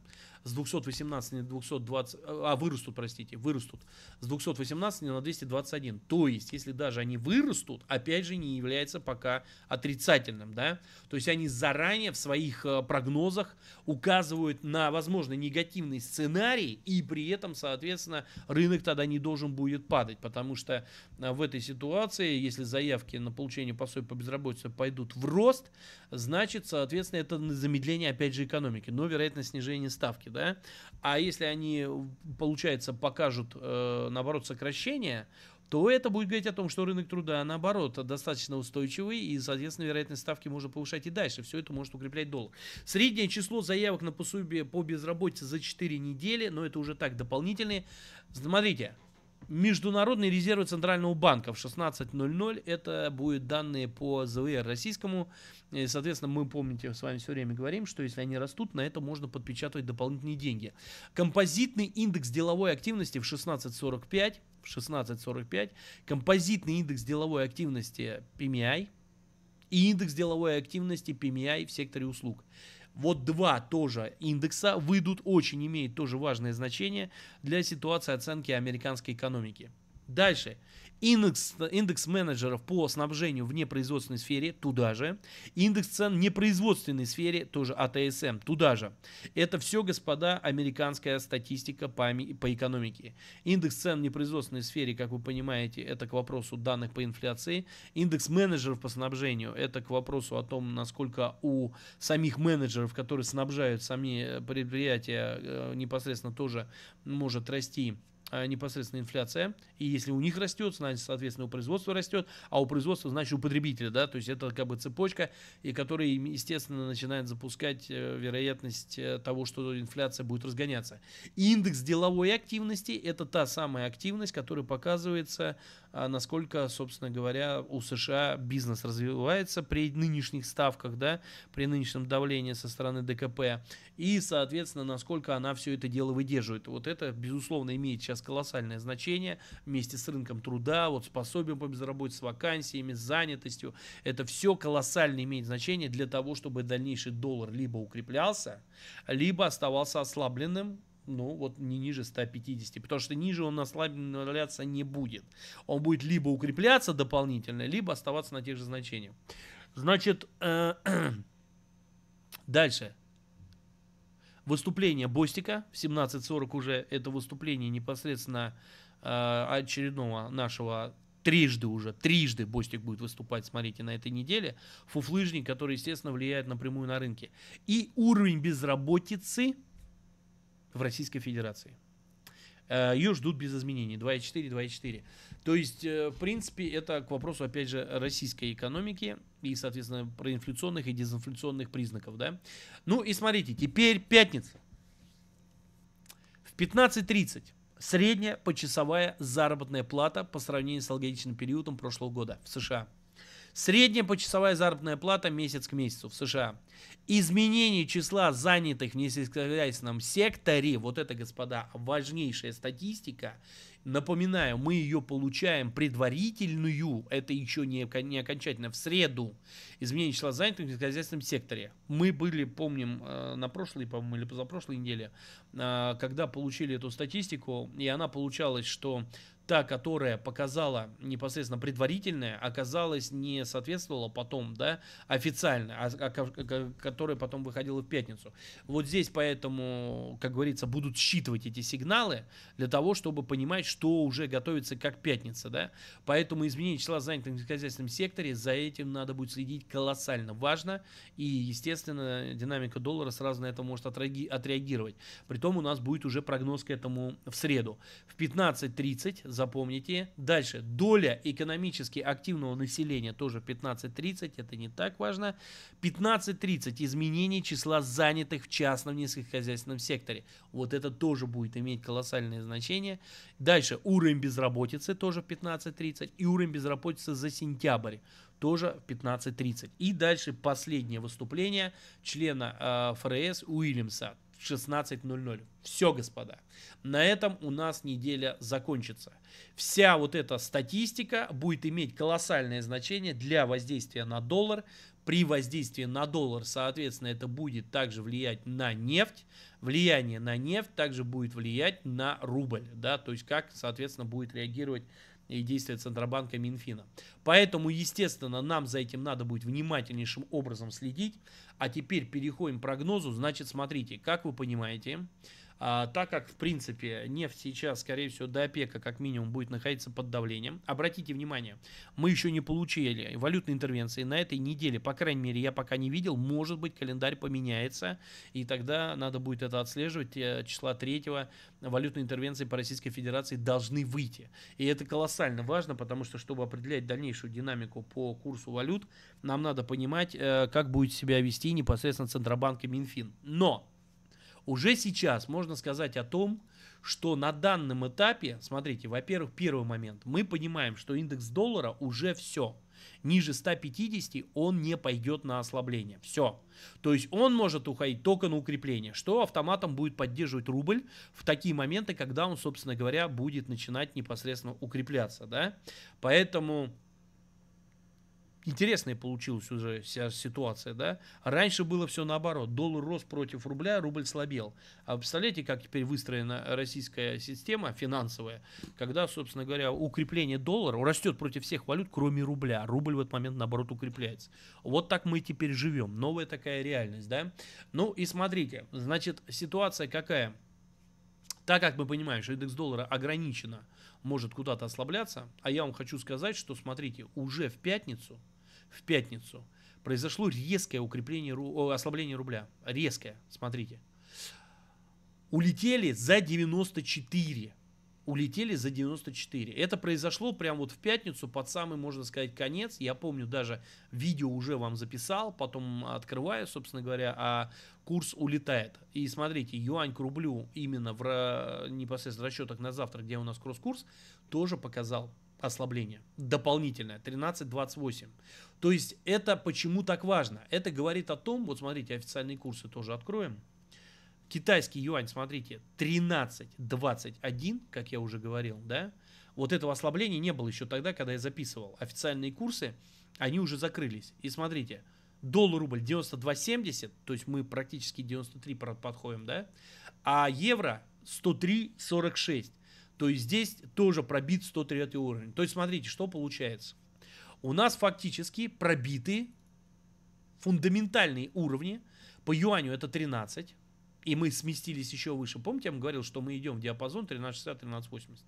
с 218 на 220, а, а вырастут, простите, вырастут с 218 на 221. То есть, если даже они вырастут, опять же, не является пока отрицательным, да. То есть, они заранее в своих э, прогнозах указывают на, возможно, негативный сценарий, и при этом, соответственно, рынок тогда не должен будет падать, потому что э, в этой ситуации, если заявки на получение пособий по безработице пойдут в рост, значит, соответственно, это замедление, опять же, экономики, но, вероятно, снижение ставки, да, а если они, э, получается, покажут, э, наоборот, сокращение, то это будет говорить о том, что рынок труда, наоборот, достаточно устойчивый, и, соответственно, вероятность ставки можно повышать и дальше. Все это может укреплять доллар. Среднее число заявок на пособие по безработице за 4 недели, но это уже так, дополнительные. Смотрите, Международные резервы Центрального банка в 16.00. Это будут данные по ЗВР российскому. И, соответственно, мы, помните, с вами все время говорим, что если они растут, на это можно подпечатывать дополнительные деньги. Композитный индекс деловой активности в 16.45. 16.45. Композитный индекс деловой активности PMI. И индекс деловой активности PMI в секторе услуг. Вот два тоже индекса выйдут, очень имеет тоже важное значение для ситуации оценки американской экономики. Дальше индекс, индекс менеджеров по снабжению в непроизводственной сфере туда же, индекс цен в непроизводственной сфере тоже АТСМ туда же. Это все, господа, американская статистика по, по экономике. Индекс цен в непроизводственной сфере, как вы понимаете, это к вопросу данных по инфляции. Индекс менеджеров по снабжению, это к вопросу о том, насколько у самих менеджеров, которые снабжают сами э, предприятия, э, непосредственно тоже может расти Э, непосредственно инфляция, и если у них растет, значит, соответственно, у производства растет, а у производства, значит, у потребителя, да, то есть это как бы цепочка, и которая, естественно, начинает запускать э, вероятность э, того, что инфляция будет разгоняться. Индекс деловой активности – это та самая активность, которая показывается а насколько, собственно говоря, у США бизнес развивается при нынешних ставках, да, при нынешнем давлении со стороны ДКП, и, соответственно, насколько она все это дело выдерживает. Вот это, безусловно, имеет сейчас колоссальное значение вместе с рынком труда, вот с пособием по безработице, с вакансиями, с занятостью. Это все колоссально имеет значение для того, чтобы дальнейший доллар либо укреплялся, либо оставался ослабленным, ну вот не ниже 150, потому что ниже он ослабляться не будет. Он будет либо укрепляться дополнительно, либо оставаться на тех же значениях. Значит, э, дальше. Выступление Бостика в 17.40 уже это выступление непосредственно э, очередного нашего трижды уже, трижды Бостик будет выступать, смотрите, на этой неделе. Фуфлыжник, который, естественно, влияет напрямую на рынки. И уровень безработицы – в Российской Федерации. Э, Ее ждут без изменений 2,4, 2,4. То есть, э, в принципе, это к вопросу, опять же, российской экономики и, соответственно, про инфляционных и дезинфляционных признаков, да. Ну и смотрите, теперь пятница. В 15.30 средняя почасовая заработная плата по сравнению с аналогичным периодом прошлого года в США – Средняя почасовая заработная плата месяц к месяцу в США. Изменение числа занятых в несельскохозяйственном секторе, вот это, господа, важнейшая статистика. Напоминаю, мы ее получаем предварительную, это еще не, не окончательно, в среду. Изменение числа занятых в несельскохозяйственном секторе. Мы были, помним, э, на прошлой, по-моему, или позапрошлой неделе, э, когда получили эту статистику, и она получалась, что та, которая показала непосредственно предварительная, оказалась не соответствовала потом, да, официально, а, а, а которая потом выходила в пятницу. Вот здесь поэтому, как говорится, будут считывать эти сигналы для того, чтобы понимать, что уже готовится как пятница, да. Поэтому изменение числа занятых в хозяйственном секторе, за этим надо будет следить колоссально важно, и, естественно, динамика доллара сразу на это может отреагировать. Притом у нас будет уже прогноз к этому в среду. В 15.30 запомните. Дальше, доля экономически активного населения тоже 15-30, это не так важно. 15-30, изменений числа занятых в частном низкохозяйственном секторе. Вот это тоже будет иметь колоссальное значение. Дальше, уровень безработицы тоже 15-30 и уровень безработицы за сентябрь тоже 15-30. И дальше последнее выступление члена э, ФРС Уильямса в 16.00. Все, господа. На этом у нас неделя закончится. Вся вот эта статистика будет иметь колоссальное значение для воздействия на доллар. При воздействии на доллар, соответственно, это будет также влиять на нефть. Влияние на нефть также будет влиять на рубль. Да? То есть как, соответственно, будет реагировать и действия Центробанка и Минфина. Поэтому, естественно, нам за этим надо будет внимательнейшим образом следить. А теперь переходим к прогнозу. Значит, смотрите, как вы понимаете, а, так как, в принципе, нефть сейчас, скорее всего, до ОПЕКа как минимум будет находиться под давлением. Обратите внимание, мы еще не получили валютной интервенции на этой неделе, по крайней мере, я пока не видел, может быть, календарь поменяется, и тогда надо будет это отслеживать, э, числа 3 валютные интервенции по Российской Федерации должны выйти. И это колоссально важно, потому что, чтобы определять дальнейшую динамику по курсу валют, нам надо понимать, э, как будет себя вести непосредственно Центробанк и Минфин. Но уже сейчас можно сказать о том, что на данном этапе, смотрите, во-первых, первый момент, мы понимаем, что индекс доллара уже все. Ниже 150 он не пойдет на ослабление. Все. То есть он может уходить только на укрепление, что автоматом будет поддерживать рубль в такие моменты, когда он, собственно говоря, будет начинать непосредственно укрепляться. Да? Поэтому интересная получилась уже вся ситуация, да? Раньше было все наоборот. Доллар рос против рубля, рубль слабел. А вы представляете, как теперь выстроена российская система финансовая, когда, собственно говоря, укрепление доллара растет против всех валют, кроме рубля. Рубль в этот момент, наоборот, укрепляется. Вот так мы теперь живем. Новая такая реальность, да? Ну и смотрите, значит, ситуация какая? Так как мы понимаем, что индекс доллара ограничено, может куда-то ослабляться, а я вам хочу сказать, что, смотрите, уже в пятницу в пятницу произошло резкое укрепление, ослабление рубля. Резкое, смотрите. Улетели за 94. Улетели за 94. Это произошло прямо вот в пятницу, под самый, можно сказать, конец. Я помню, даже видео уже вам записал, потом открываю, собственно говоря, а курс улетает. И смотрите, юань к рублю именно в непосредственно расчетах на завтра, где у нас кросс-курс, тоже показал ослабление. Дополнительное. 13.28. То есть это почему так важно? Это говорит о том, вот смотрите, официальные курсы тоже откроем. Китайский юань, смотрите, 13.21, как я уже говорил, да? Вот этого ослабления не было еще тогда, когда я записывал. Официальные курсы, они уже закрылись. И смотрите, доллар-рубль 92.70, то есть мы практически 93 подходим, да? А евро 103.46 то есть здесь тоже пробит 103 уровень. То есть смотрите, что получается. У нас фактически пробиты фундаментальные уровни. По юаню это 13. И мы сместились еще выше. Помните, я вам говорил, что мы идем в диапазон 1360-1380.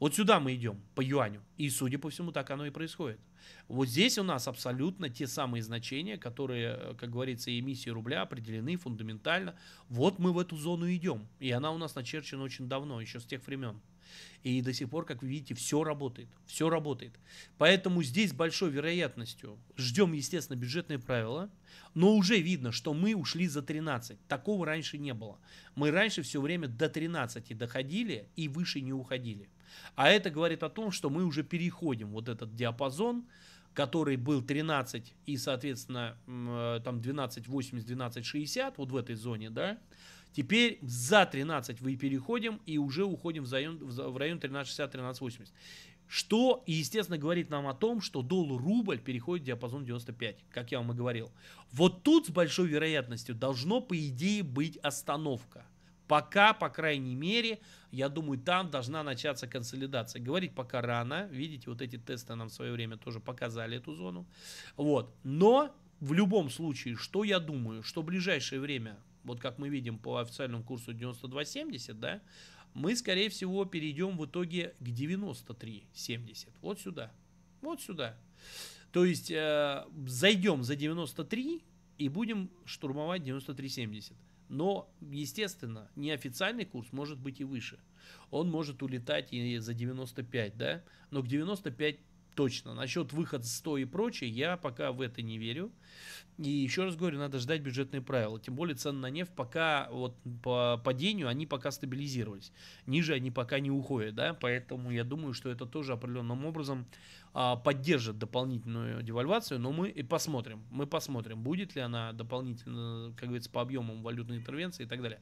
Вот сюда мы идем, по юаню. И, судя по всему, так оно и происходит. Вот здесь у нас абсолютно те самые значения, которые, э, как говорится, эмиссии рубля определены фундаментально. Вот мы в эту зону идем. И она у нас начерчена очень давно, еще с тех времен. И до сих пор, как вы видите, все работает. Все работает. Поэтому здесь большой вероятностью ждем, естественно, бюджетные правила. Но уже видно, что мы ушли за 13. Такого раньше не было. Мы раньше все время до 13 доходили и выше не уходили. А это говорит о том, что мы уже переходим вот этот диапазон, который был 13 и, соответственно, э, там 12,80, 12,60, вот в этой зоне, да, Теперь за 13 вы переходим и уже уходим в район, в район 1360-1380. Что, естественно, говорит нам о том, что доллар-рубль переходит в диапазон 95, как я вам и говорил. Вот тут с большой вероятностью должно, по идее, быть остановка. Пока, по крайней мере, я думаю, там должна начаться консолидация. Говорить пока рано. Видите, вот эти тесты нам в свое время тоже показали эту зону. Вот. Но в любом случае, что я думаю, что в ближайшее время вот как мы видим по официальному курсу 92.70, да, мы, скорее всего, перейдем в итоге к 93.70. Вот сюда. Вот сюда. То есть э, зайдем за 93 и будем штурмовать 93.70. Но, естественно, неофициальный курс может быть и выше. Он может улетать и за 95, да? Но к 95 точно. Насчет выход 100 и прочее, я пока в это не верю. И еще раз говорю, надо ждать бюджетные правила. Тем более цены на нефть пока вот по падению, они пока стабилизировались. Ниже они пока не уходят, да, поэтому я думаю, что это тоже определенным образом а, поддержит дополнительную девальвацию, но мы и посмотрим. Мы посмотрим, будет ли она дополнительно, как говорится, по объемам валютной интервенции и так далее.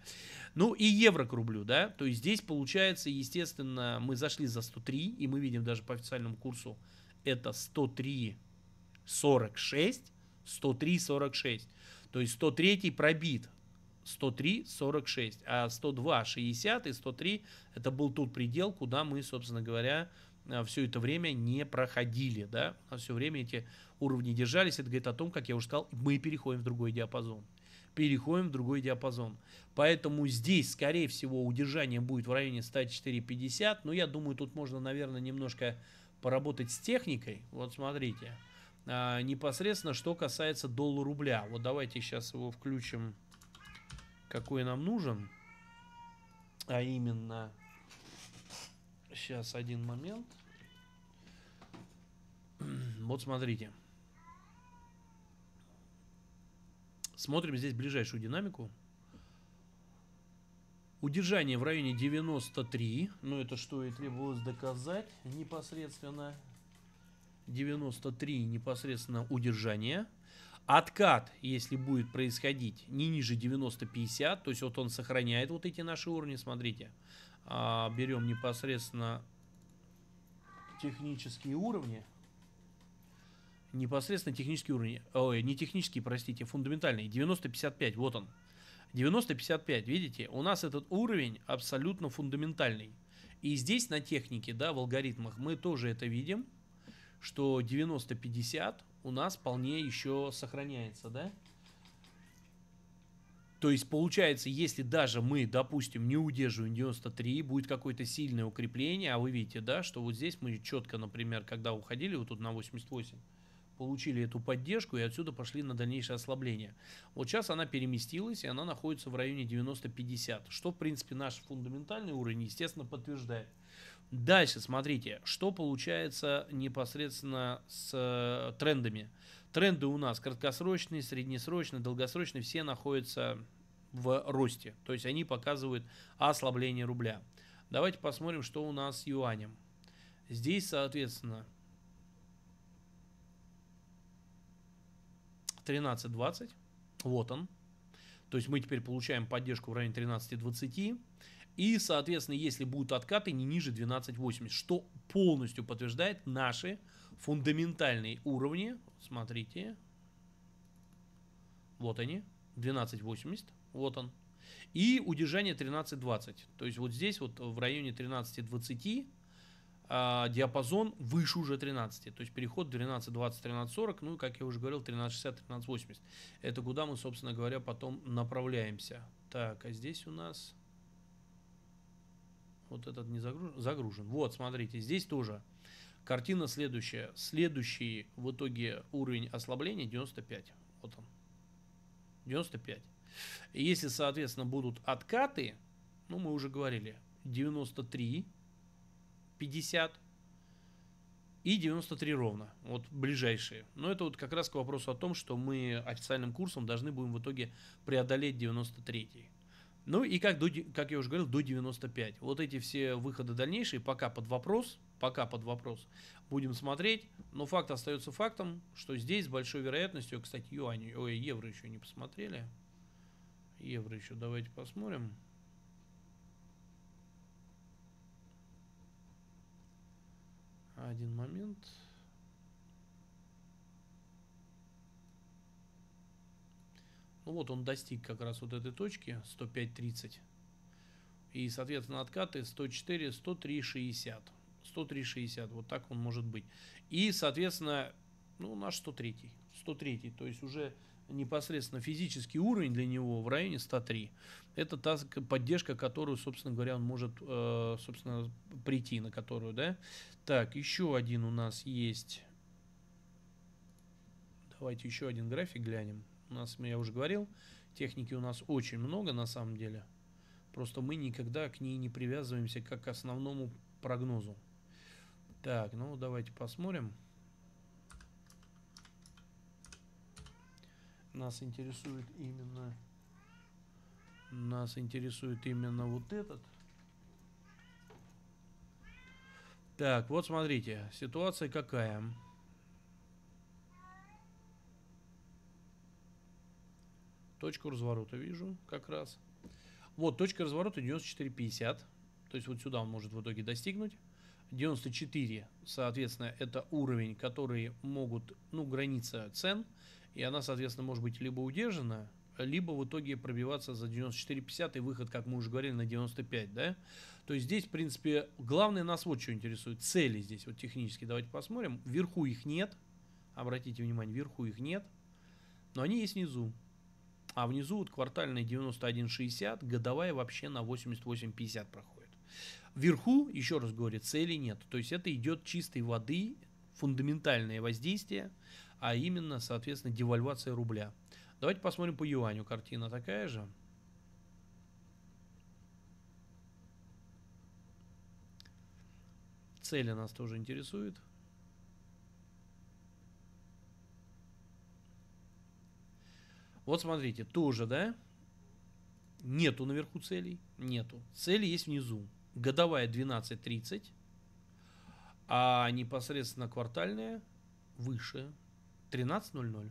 Ну и евро к рублю, да, то есть здесь получается, естественно, мы зашли за 103, и мы видим даже по официальному курсу это 103.46, 103.46, то есть 103 пробит, 103, 46, а 102, 60 и 103 это был тот предел, куда мы, собственно говоря, Э, все это время не проходили, да, а все время эти уровни держались, это говорит о том, как я уже сказал, мы переходим в другой диапазон. Переходим в другой диапазон. Поэтому здесь, скорее всего, удержание будет в районе 104.50, но я думаю, тут можно, наверное, немножко поработать с техникой. Вот смотрите, а, непосредственно что касается доллара-рубля. Вот давайте сейчас его включим, какой нам нужен, а именно Сейчас один момент. Вот смотрите. Смотрим здесь ближайшую динамику. Удержание в районе 93. Ну, это что и требовалось доказать непосредственно. 93 непосредственно удержание. Откат, если будет происходить не ниже 90-50, то есть вот он сохраняет вот эти наши уровни, смотрите а, берем непосредственно технические уровни. Непосредственно технические уровни. Ой, не технические, простите, фундаментальные. 90-55, вот он. 90-55, видите, у нас этот уровень абсолютно фундаментальный. И здесь на технике, да, в алгоритмах мы тоже это видим, что 90-50 у нас вполне еще сохраняется, да? То есть, получается, если даже мы, допустим, не удерживаем 93, будет какое-то сильное укрепление, а вы видите, да, что вот здесь мы четко, например, когда уходили вот тут на 88, получили эту поддержку и отсюда пошли на дальнейшее ослабление. Вот сейчас она переместилась, и она находится в районе 90-50, что, в принципе, наш фундаментальный уровень, естественно, подтверждает. Дальше, смотрите, что получается непосредственно с э, трендами. Тренды у нас краткосрочные, среднесрочные, долгосрочные, все находятся в росте. То есть они показывают ослабление рубля. Давайте посмотрим, что у нас с юанем. Здесь, соответственно, 13.20. Вот он. То есть мы теперь получаем поддержку в районе 13.20. И, соответственно, если будут откаты, не ниже 12.80, что полностью подтверждает наши фундаментальные уровни Смотрите. Вот они. 1280. Вот он. И удержание 13.20. То есть вот здесь вот в районе 13.20 э, а, диапазон выше уже 13. То есть переход 13.20-13.40, ну и, как я уже говорил, 13.60-13.80. Это куда мы, собственно говоря, потом направляемся. Так, а здесь у нас... Вот этот не загружен. Загружен. Вот, смотрите, здесь тоже Картина следующая. Следующий в итоге уровень ослабления 95. Вот он. 95. И если, соответственно, будут откаты, ну, мы уже говорили, 93, 50 и 93 ровно. Вот ближайшие. Но это вот как раз к вопросу о том, что мы официальным курсом должны будем в итоге преодолеть 93. Ну и как, до, как я уже говорил, до 95. Вот эти все выходы дальнейшие пока под вопрос, пока под вопрос. Будем смотреть, но факт остается фактом, что здесь с большой вероятностью, кстати, юань, ой, евро еще не посмотрели. Евро еще давайте посмотрим. Один момент. Ну вот он достиг как раз вот этой точки 105.30. И, соответственно, откаты 104, 103, 60. 103, 60. Вот так он может быть. И, соответственно, ну, наш 103. 103. То есть уже непосредственно физический уровень для него в районе 103. Это та поддержка, которую, собственно говоря, он может, э, собственно, прийти на которую, да. Так, еще один у нас есть. Давайте еще один график глянем. У нас, я уже говорил, техники у нас очень много на самом деле. Просто мы никогда к ней не привязываемся как к основному прогнозу. Так, ну давайте посмотрим. Нас интересует именно... Нас интересует именно вот этот. Так, вот смотрите, ситуация какая. Точку разворота вижу как раз. Вот, точка разворота 94,50. То есть вот сюда он может в итоге достигнуть. 94, соответственно, это уровень, который могут, ну, граница цен. И она, соответственно, может быть либо удержана, либо в итоге пробиваться за 94,50 и выход, как мы уже говорили, на 95, да? То есть здесь, в принципе, главное нас вот что интересует. Цели здесь вот технически давайте посмотрим. Вверху их нет. Обратите внимание, вверху их нет. Но они есть внизу. А внизу вот квартальная 91.60, годовая вообще на 88.50 проходит. Вверху, еще раз говорю, цели нет. То есть это идет чистой воды, фундаментальное воздействие, а именно, соответственно, девальвация рубля. Давайте посмотрим по юаню. Картина такая же. Цели нас тоже интересуют. Вот смотрите, тоже, да? Нету наверху целей. Нету. Цели есть внизу. Годовая 12.30, а непосредственно квартальная выше 13.00.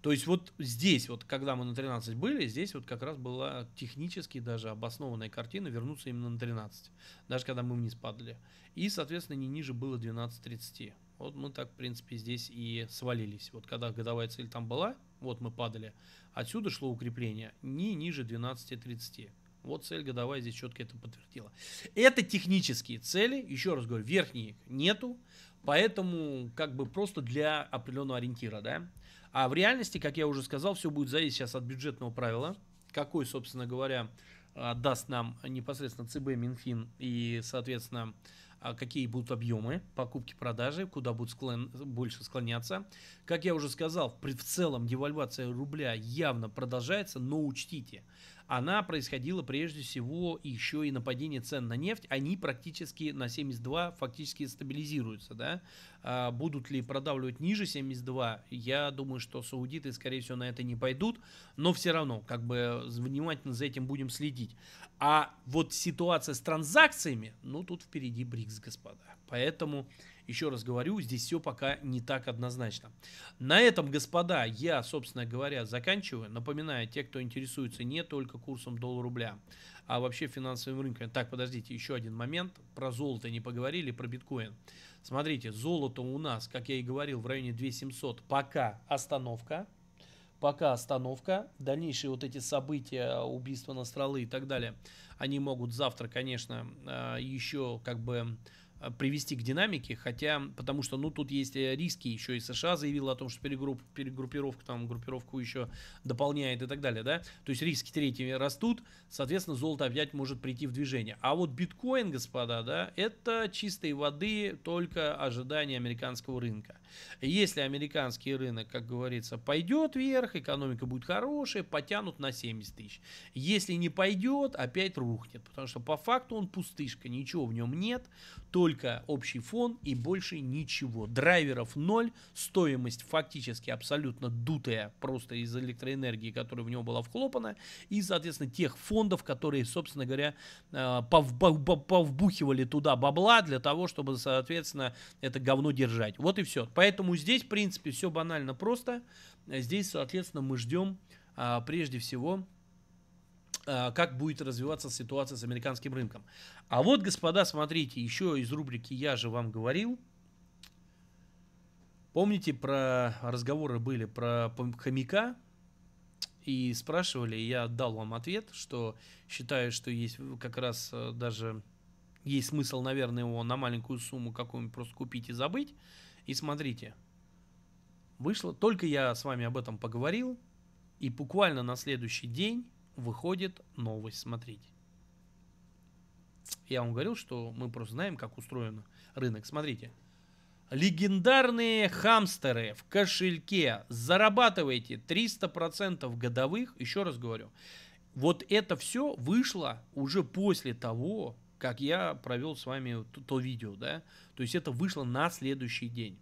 То есть вот здесь, вот когда мы на 13 были, здесь вот как раз была технически даже обоснованная картина вернуться именно на 13, даже когда мы вниз падали. И, соответственно, не ниже было 12.30. Вот мы так, в принципе, здесь и свалились. Вот когда годовая цель там была, вот мы падали. Отсюда шло укрепление не ниже 12.30. Вот цель годовая здесь четко это подтвердила. Это технические цели, еще раз говорю, верхних нету, поэтому как бы просто для определенного ориентира, да. А в реальности, как я уже сказал, все будет зависеть сейчас от бюджетного правила, какой, собственно говоря, э, даст нам непосредственно ЦБ, Минфин и, соответственно, а какие будут объемы покупки-продажи, куда будут склон... больше склоняться. Как я уже сказал, в целом девальвация рубля явно продолжается, но учтите, она происходила прежде всего еще и нападение цен на нефть. Они практически на 72 фактически стабилизируются. Да? А, будут ли продавливать ниже 72, я думаю, что саудиты, скорее всего, на это не пойдут. Но все равно, как бы внимательно за этим будем следить. А вот ситуация с транзакциями, ну тут впереди БРИКС, господа. Поэтому... Еще раз говорю, здесь все пока не так однозначно. На этом, господа, я, собственно говоря, заканчиваю. Напоминаю, те, кто интересуется не только курсом доллар-рубля, а вообще финансовым рынком. Так, подождите, еще один момент. Про золото не поговорили, про биткоин. Смотрите, золото у нас, как я и говорил, в районе 2700. Пока остановка. Пока остановка. Дальнейшие вот эти события, убийства на Настралы и так далее, они могут завтра, конечно, а, еще как бы привести к динамике, хотя, потому что, ну, тут есть э, риски, еще и США заявила о том, что перегрупп, перегруппировка, там, группировку еще дополняет и так далее, да, то есть риски третьими растут, соответственно, золото опять может прийти в движение. А вот биткоин, господа, да, это чистой воды только ожидание американского рынка. Если американский рынок, как говорится, пойдет вверх, экономика будет хорошая, потянут на 70 тысяч. Если не пойдет, опять рухнет, потому что по факту он пустышка, ничего в нем нет, только общий фон и больше ничего. Драйверов ноль, стоимость фактически абсолютно дутая просто из электроэнергии, которая в него была вхлопана, и, соответственно, тех фондов, которые, собственно говоря, э, повбухивали туда бабла для того, чтобы, соответственно, это говно держать. Вот и все. Поэтому здесь, в принципе, все банально просто. Здесь, соответственно, мы ждем а, прежде всего Э, как будет развиваться ситуация с американским рынком. А вот, господа, смотрите, еще из рубрики «Я же вам говорил», Помните, про разговоры были про хомяка, и спрашивали, я дал вам ответ, что считаю, что есть как раз э, даже есть смысл, наверное, его на маленькую сумму какую-нибудь просто купить и забыть. И смотрите, вышло, только я с вами об этом поговорил, и буквально на следующий день выходит новость, смотрите. Я вам говорил, что мы просто знаем, как устроен рынок. Смотрите. Легендарные хамстеры в кошельке. Зарабатываете 300% годовых. Еще раз говорю. Вот это все вышло уже после того, как я провел с вами то, то видео, да? То есть это вышло на следующий день.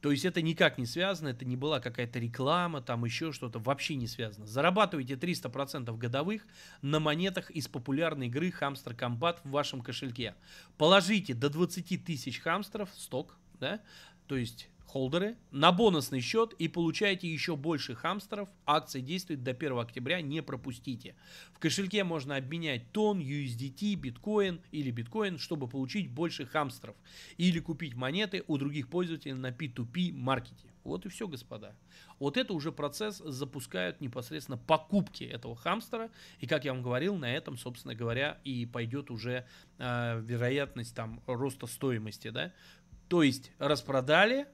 То есть это никак не связано, это не была какая-то реклама, там еще что-то, вообще не связано. Зарабатывайте 300% годовых на монетах из популярной игры Хамстер Комбат в вашем кошельке. Положите до 20 тысяч хамстеров, сток, да, то есть холдеры на бонусный счет и получаете еще больше хамстеров. Акция действует до 1 октября, не пропустите. В кошельке можно обменять тон, USDT, биткоин или биткоин, чтобы получить больше хамстеров. Или купить монеты у других пользователей на P2P маркете. Вот и все, господа. Вот это уже процесс запускают непосредственно покупки этого хамстера. И, как я вам говорил, на этом, собственно говоря, и пойдет уже э, вероятность там роста стоимости, да. То есть распродали,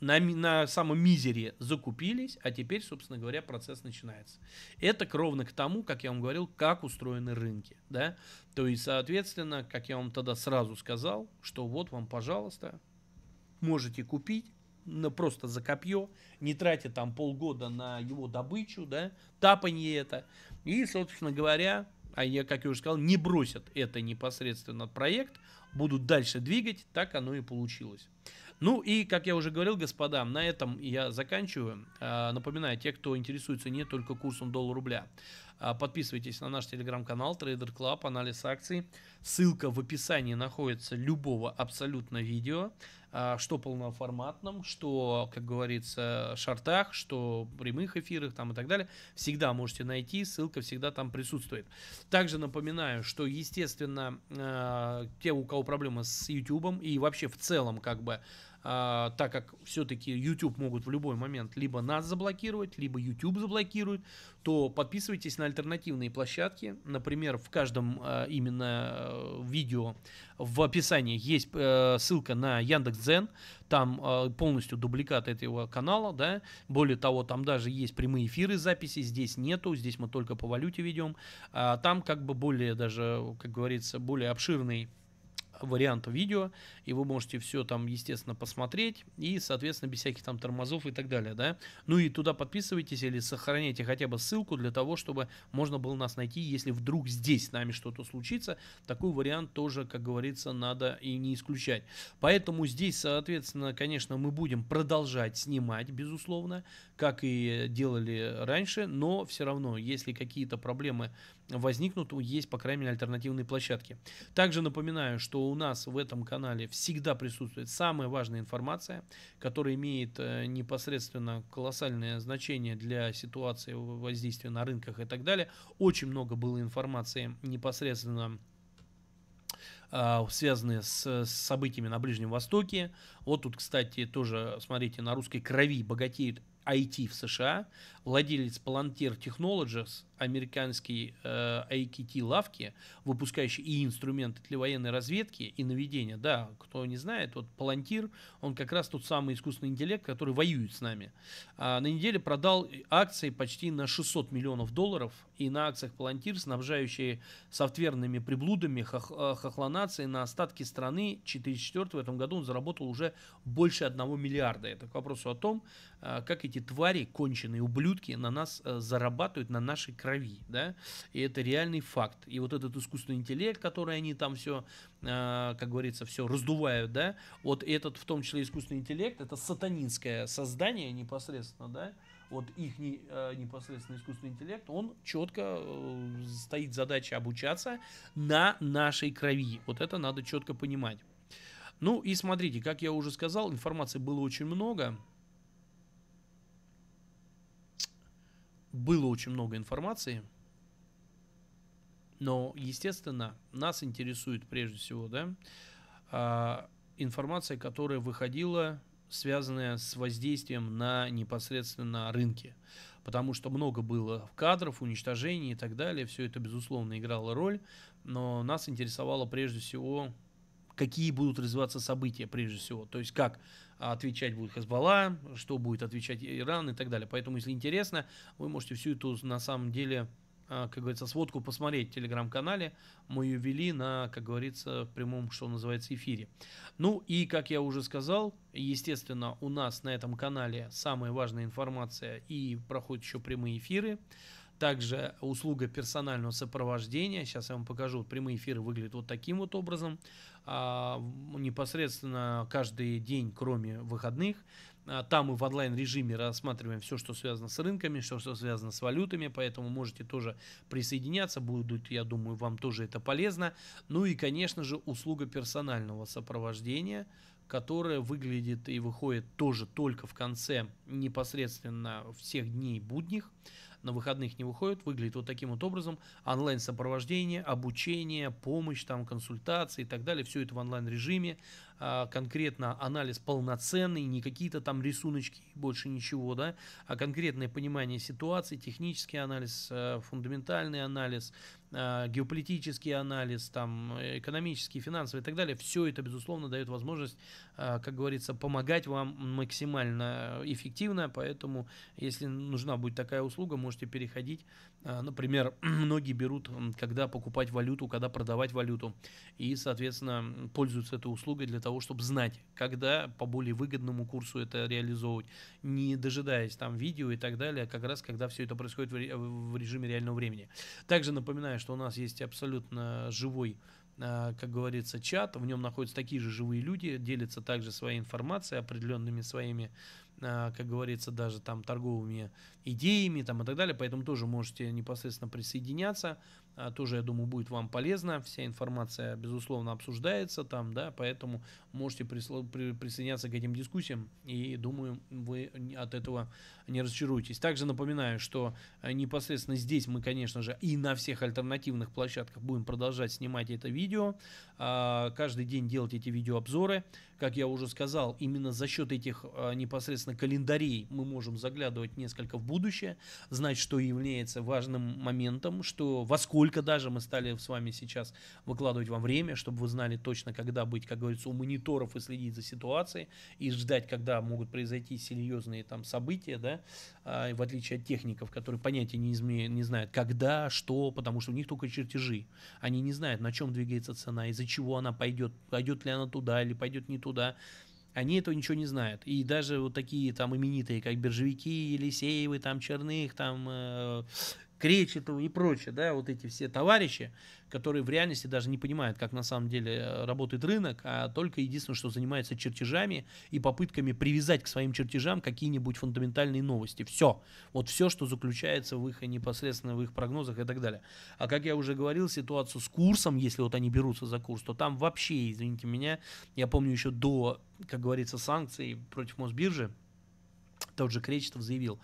на, на самом мизере закупились, а теперь, собственно говоря, процесс начинается. Это кровно к тому, как я вам говорил, как устроены рынки. Да? То есть, соответственно, как я вам тогда сразу сказал, что вот вам, пожалуйста, можете купить, на просто за копье, не тратя там полгода на его добычу, да, тапанье это. И, собственно говоря, а я, как я уже сказал, не бросят это непосредственно проект, будут дальше двигать, так оно и получилось. Ну и, как я уже говорил, господа, на этом я заканчиваю. А, напоминаю, те, кто интересуется не только курсом доллар-рубля, а, подписывайтесь на наш телеграм-канал Trader Club, анализ акций. Ссылка в описании находится любого абсолютно видео, а, что полноформатном, что, как говорится, шартах, что прямых эфирах там и так далее. Всегда можете найти, ссылка всегда там присутствует. Также напоминаю, что, естественно, те, у кого проблемы с YouTube и вообще в целом как бы а, так как все-таки YouTube могут в любой момент либо нас заблокировать, либо YouTube заблокирует, то подписывайтесь на альтернативные площадки. Например, в каждом а, именно э, видео в описании есть э, ссылка на Яндекс.Дзен, там а, полностью дубликат этого канала, да, более того, там даже есть прямые эфиры записи, здесь нету, здесь мы только по валюте ведем, там как бы более даже, как говорится, более обширный варианта видео, и вы можете все там, естественно, посмотреть, и, соответственно, без всяких там тормозов и так далее, да. Ну и туда подписывайтесь или сохраняйте хотя бы ссылку для того, чтобы можно было нас найти, если вдруг здесь с нами что-то случится. Такой вариант тоже, как говорится, надо и не исключать. Поэтому здесь, соответственно, конечно, мы будем продолжать снимать, безусловно, как и делали раньше, но все равно, если какие-то проблемы возникнут, есть, по крайней мере, альтернативные площадки. Также напоминаю, что у нас в этом канале всегда присутствует самая важная информация, которая имеет э, непосредственно колоссальное значение для ситуации воздействия на рынках и так далее. Очень много было информации непосредственно а, связанные с, событиями на Ближнем Востоке. Вот тут, кстати, тоже, смотрите, на русской крови богатеет IT в США владелец Palantir Technologies, Американский э, IKT-лавки, выпускающий и инструменты для военной разведки, и наведения. Да, кто не знает, вот Palantir, он как раз тот самый искусственный интеллект, который воюет с нами. А на неделе продал акции почти на 600 миллионов долларов, и на акциях Palantir, снабжающие софтверными приблудами хох, э, хохлонации на остатки страны 4.4 в этом году он заработал уже больше 1 миллиарда. Это к вопросу о том, э, как эти твари, конченые ублюдки, ублюдки на нас э, зарабатывают, на нашей крови, да, и это реальный факт. И вот этот искусственный интеллект, который они там все, э, как говорится, все раздувают, да, вот этот в том числе искусственный интеллект, это сатанинское создание непосредственно, да, вот их не, э, непосредственно искусственный интеллект, он четко стоит задача обучаться на нашей крови. Вот это надо четко понимать. Ну и смотрите, как я уже сказал, информации было очень много. было очень много информации, но, естественно, нас интересует прежде всего, да, а, информация, которая выходила, связанная с воздействием на непосредственно рынки, Потому что много было кадров, уничтожений и так далее. Все это, безусловно, играло роль. Но нас интересовало прежде всего, какие будут развиваться события прежде всего. То есть как а, отвечать будет Хазбала, что будет отвечать Иран и так далее. Поэтому, если интересно, вы можете всю эту, на самом деле, а, как говорится, сводку посмотреть в телеграм-канале. Мы ее вели на, как говорится, в прямом, что называется, эфире. Ну и, как я уже сказал, естественно, у нас на этом канале самая важная информация и проходят еще прямые эфиры. Также услуга персонального сопровождения. Сейчас я вам покажу. Прямые эфиры выглядят вот таким вот образом. А, непосредственно каждый день, кроме выходных. А, там мы в онлайн-режиме рассматриваем все, что связано с рынками, все, что связано с валютами. Поэтому можете тоже присоединяться. Будут, я думаю, вам тоже это полезно. Ну и, конечно же, услуга персонального сопровождения которая выглядит и выходит тоже только в конце непосредственно всех дней будних на выходных не выходит, выглядит вот таким вот образом. Онлайн-сопровождение, обучение, помощь, там, консультации и так далее. Все это в онлайн-режиме. А, конкретно анализ полноценный, не какие-то там рисуночки, больше ничего, да, а конкретное понимание ситуации, технический анализ, а, фундаментальный анализ, а, геополитический анализ, там, экономический, финансовый и так далее, все это, безусловно, дает возможность, как говорится, помогать вам максимально эффективно, поэтому, если нужна будет такая услуга, можете переходить Э, например, многие берут, когда покупать валюту, когда продавать валюту, и, соответственно, пользуются этой услугой для того, чтобы знать, когда по более выгодному курсу это реализовывать, не дожидаясь там видео и так далее, а как раз когда все это происходит в режиме реального времени. Также напоминаю, что у нас есть абсолютно живой э, как говорится, чат, в нем находятся такие же живые люди, делятся также своей информацией, определенными своими а, как говорится, даже там торговыми идеями там, и так далее. Поэтому тоже можете непосредственно присоединяться. А, тоже, я думаю, будет вам полезно. Вся информация, безусловно, обсуждается там, да, поэтому можете присо- при- присоединяться к этим дискуссиям. И, думаю, вы от этого не разочаруетесь. Также напоминаю, что а, непосредственно здесь мы, конечно же, и на всех альтернативных площадках будем продолжать снимать это видео. Каждый день делать эти видеообзоры. Как я уже сказал, именно за счет этих непосредственно соответственно, календарей мы можем заглядывать несколько в будущее, знать, что является важным моментом, что во сколько даже мы стали с вами сейчас выкладывать вам время, чтобы вы знали точно, когда быть, как говорится, у мониторов и следить за ситуацией, и ждать, когда могут произойти серьезные там события, да, а, в отличие от техников, которые понятия не, изме... не знают, когда, что, потому что у них только чертежи. Они не знают, на чем двигается цена, из-за чего она пойдет, пойдет ли она туда или пойдет не туда они этого ничего не знают. И даже вот такие там именитые, как Биржевики, Елисеевы, там Черных, там э, Кречетову и прочее, да, вот эти все товарищи, которые в реальности даже не понимают, как на самом деле э, работает рынок, а только единственное, что занимается чертежами и попытками привязать к своим чертежам какие-нибудь фундаментальные новости. Все. Вот все, что заключается в их непосредственно в их прогнозах и так далее. А как я уже говорил, ситуацию с курсом, если вот они берутся за курс, то там вообще, извините меня, я помню еще до, как говорится, санкций против Мосбиржи, тот же Кречетов заявил,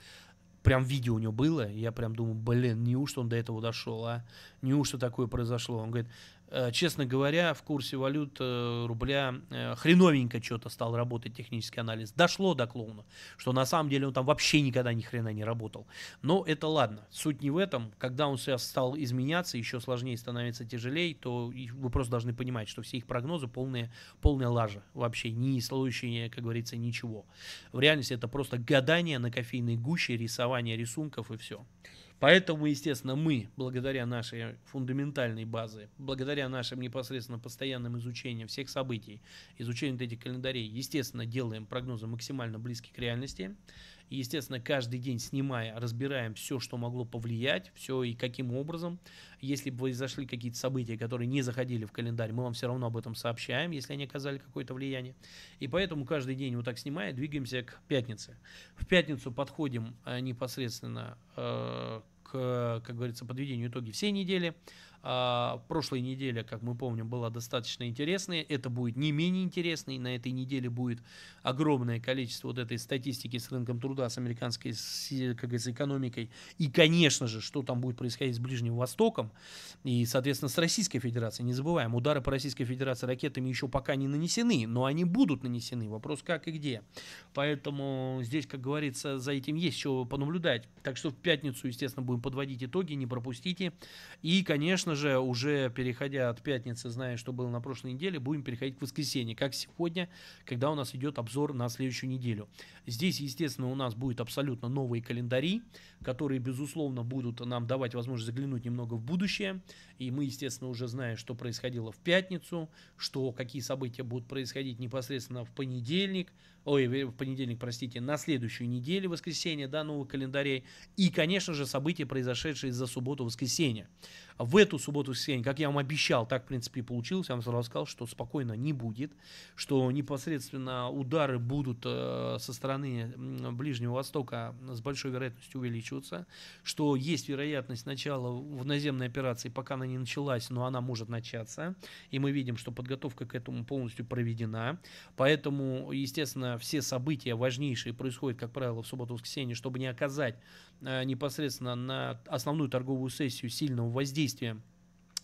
прям видео у него было, я прям думаю, блин, неужто он до этого дошел, а? Неужто такое произошло? Он говорит, Э, честно говоря, в курсе валют э, рубля э, хреновенько что-то стал работать технический анализ. Дошло до клоуна, что на самом деле он там вообще никогда ни хрена не работал. Но это ладно. Суть не в этом. Когда он сейчас стал изменяться, еще сложнее становится, тяжелее, то вы просто должны понимать, что все их прогнозы полные, полная лажа. Вообще не слоющие, как говорится, ничего. В реальности это просто гадание на кофейной гуще, рисование рисунков и все. Поэтому, естественно, мы, благодаря нашей фундаментальной базе, благодаря нашим непосредственно постоянным изучениям всех событий, изучению вот этих календарей, естественно, делаем прогнозы максимально близкие к реальности. И, естественно, каждый день снимая, разбираем все, что могло повлиять, все и каким образом. Если бы произошли какие-то события, которые не заходили в календарь, мы вам все равно об этом сообщаем, если они оказали какое-то влияние. И поэтому каждый день вот так снимая, двигаемся к пятнице. В пятницу подходим э, непосредственно э, Э, как говорится, подведению итоги всей недели. А, прошлой неделя, как мы помним, была достаточно интересная. Это будет не менее интересной. На этой неделе будет огромное количество вот этой статистики с рынком труда, с американской с, как с экономикой. И, конечно же, что там будет происходить с Ближним Востоком и, соответственно, с Российской Федерацией. Не забываем, удары по Российской Федерации ракетами еще пока не нанесены, но они будут нанесены. Вопрос как и где. Поэтому здесь, как говорится, за этим есть что понаблюдать. Так что в пятницу, естественно, будем подводить итоги, не пропустите. И, конечно конечно же, уже переходя от пятницы, зная, что было на прошлой неделе, будем переходить к воскресенье, как сегодня, когда у нас идет обзор на следующую неделю. Здесь, естественно, у нас будет абсолютно новые календари, которые, безусловно, будут нам давать возможность заглянуть немного в будущее. И мы, естественно, уже знаем, что происходило в пятницу, что какие события будут происходить непосредственно в понедельник, ой, в понедельник, простите, на следующую неделю, воскресенье, да, новых календарей. И, конечно же, события, произошедшие за субботу-воскресенье. В эту субботу-воскресенье, как я вам обещал, так, в принципе, и получилось. Я вам сразу сказал, что спокойно не будет, что непосредственно удары будут э, со стороны Ближнего Востока с большой вероятностью увеличиваться, что есть вероятность начала в наземной операции, пока она не не началась, но она может начаться. И мы видим, что подготовка к этому полностью проведена. Поэтому, естественно, все события важнейшие происходят, как правило, в субботу-воскресенье, чтобы не оказать э, непосредственно на основную торговую сессию сильного воздействия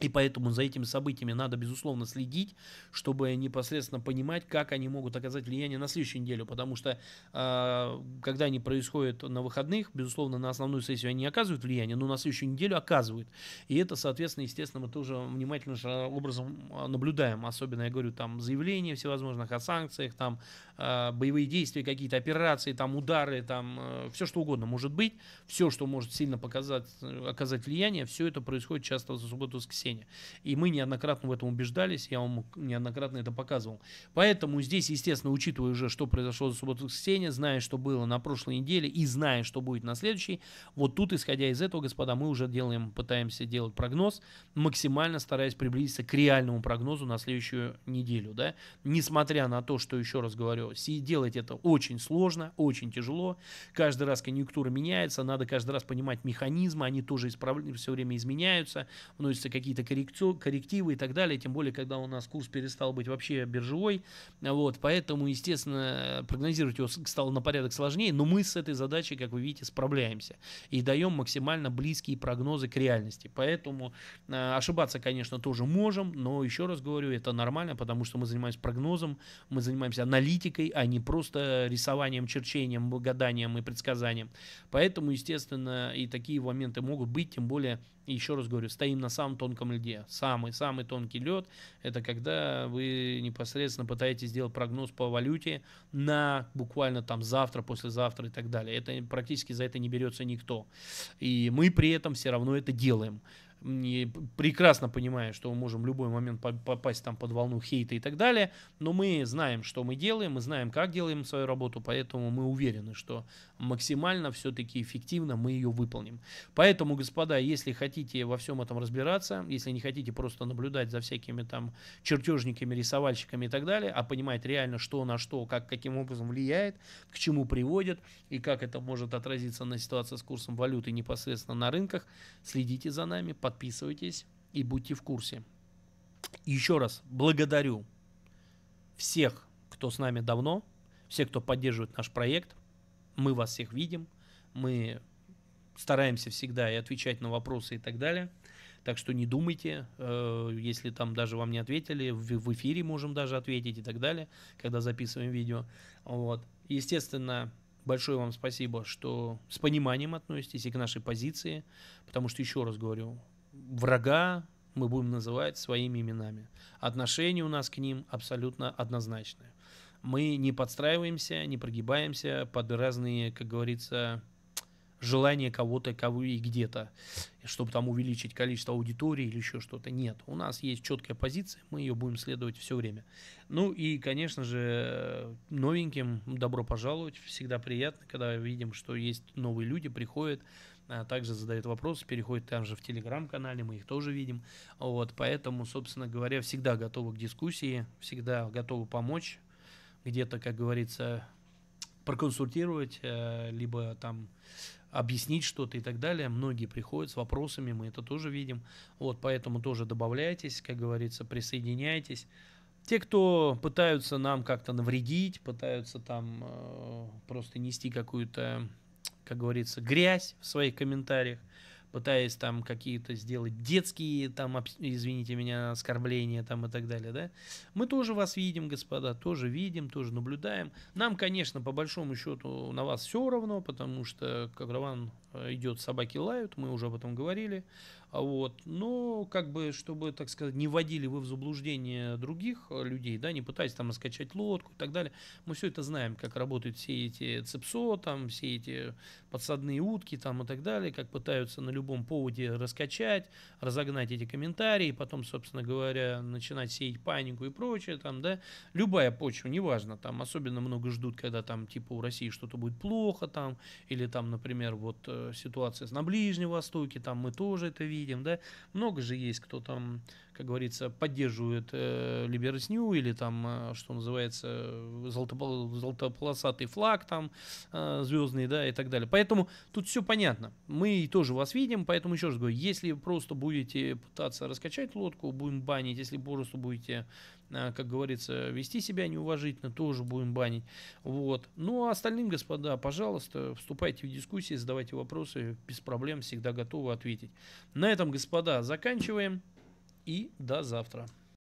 и поэтому за этими событиями надо, безусловно, следить, чтобы непосредственно понимать, как они могут оказать влияние на следующую неделю. Потому что, э, когда они происходят на выходных, безусловно, на основную сессию они не оказывают влияние, но на следующую неделю оказывают. И это, соответственно, естественно, мы тоже внимательно же образом а, наблюдаем. Особенно, я говорю, там заявления всевозможных о санкциях, там э, боевые действия какие-то, операции, там удары, там э, все что угодно может быть. Все, что может сильно показать, оказать влияние, все это происходит часто за субботу-воскресенье воскресенье. И мы неоднократно в этом убеждались, я вам неоднократно это показывал. Поэтому здесь, естественно, учитывая уже, что произошло за субботу воскресенье, зная, что было на прошлой неделе и зная, что будет на следующей, вот тут, исходя из этого, господа, мы уже делаем, пытаемся делать прогноз, максимально стараясь приблизиться к реальному прогнозу на следующую неделю, да, несмотря на то, что, еще раз говорю, делать это очень сложно, очень тяжело, каждый раз конъюнктура меняется, надо каждый раз понимать механизмы, они тоже исправ... все время изменяются, вносятся какие-то какие-то коррективы и так далее, тем более, когда у нас курс перестал быть вообще биржевой, вот, поэтому, естественно, прогнозировать его стало на порядок сложнее, но мы с этой задачей, как вы видите, справляемся и даем максимально близкие прогнозы к реальности, поэтому э, ошибаться, конечно, тоже можем, но еще раз говорю, это нормально, потому что мы занимаемся прогнозом, мы занимаемся аналитикой, а не просто рисованием, черчением, гаданием и предсказанием, поэтому, естественно, и такие моменты могут быть, тем более и еще раз говорю, стоим на самом тонком льде. Самый-самый тонкий лед – это когда вы непосредственно пытаетесь сделать прогноз по валюте на буквально там завтра, послезавтра и так далее. Это практически за это не берется никто. И мы при этом все равно это делаем прекрасно понимая, что мы можем в любой момент попасть там под волну хейта и так далее, но мы знаем, что мы делаем, мы знаем, как делаем свою работу, поэтому мы уверены, что максимально все-таки эффективно мы ее выполним. Поэтому, господа, если хотите во всем этом разбираться, если не хотите просто наблюдать за всякими там чертежниками, рисовальщиками и так далее, а понимать реально, что на что, как, каким образом влияет, к чему приводит и как это может отразиться на ситуации с курсом валюты непосредственно на рынках, следите за нами, подписывайтесь и будьте в курсе. Еще раз благодарю всех, кто с нами давно, все, кто поддерживает наш проект мы вас всех видим, мы стараемся всегда и отвечать на вопросы и так далее. Так что не думайте, э, если там даже вам не ответили, в эфире можем даже ответить и так далее, когда записываем видео. Вот. Естественно, большое вам спасибо, что с пониманием относитесь и к нашей позиции, потому что, еще раз говорю, врага мы будем называть своими именами. Отношение у нас к ним абсолютно однозначное мы не подстраиваемся, не прогибаемся под разные, как говорится, желания кого-то, кого и где-то, чтобы там увеличить количество аудитории или еще что-то. Нет, у нас есть четкая позиция, мы ее будем следовать все время. Ну и, конечно же, новеньким добро пожаловать. Всегда приятно, когда видим, что есть новые люди, приходят, а также задают вопросы, переходят там же в телеграм-канале, мы их тоже видим. Вот, поэтому, собственно говоря, всегда готовы к дискуссии, всегда готовы помочь где-то, как говорится, проконсультировать, э, либо там объяснить что-то и так далее. Многие приходят с вопросами, мы это тоже видим. Вот, поэтому тоже добавляйтесь, как говорится, присоединяйтесь. Те, кто пытаются нам как-то навредить, пытаются там э, просто нести какую-то, как говорится, грязь в своих комментариях, пытаясь там какие-то сделать детские, там, извините меня, оскорбления там и так далее, да. Мы тоже вас видим, господа, тоже видим, тоже наблюдаем. Нам, конечно, по большому счету на вас все равно, потому что когда Каграван э, идет, собаки лают, мы уже об этом говорили. А вот. Но, ну, как бы, чтобы, так сказать, не вводили вы в заблуждение других э, людей, да, не пытаясь там раскачать лодку и так далее. Мы все это знаем, как работают все эти цепсо, там, все эти подсадные утки там и так далее, как пытаются на любом поводе раскачать, разогнать эти комментарии, потом, собственно говоря, начинать сеять панику и прочее, там, да. Любая почва, неважно, там, особенно много ждут, когда там, типа, у России что-то будет плохо, там, или там, например, вот э, ситуация на Ближнем Востоке, там, мы тоже это видим, видим, да, много же есть кто там как говорится, поддерживают э, либеросню или там, э, что называется, золотопол, золотополосатый флаг там э, звездный, да, и так далее. Поэтому тут все понятно. Мы тоже вас видим, поэтому еще раз говорю, если просто будете пытаться раскачать лодку, будем банить, если просто будете э, как говорится, вести себя неуважительно, тоже будем банить. Вот. Ну, а остальным, господа, пожалуйста, вступайте в дискуссии, задавайте вопросы, без проблем, всегда готовы ответить. На этом, господа, заканчиваем и до завтра.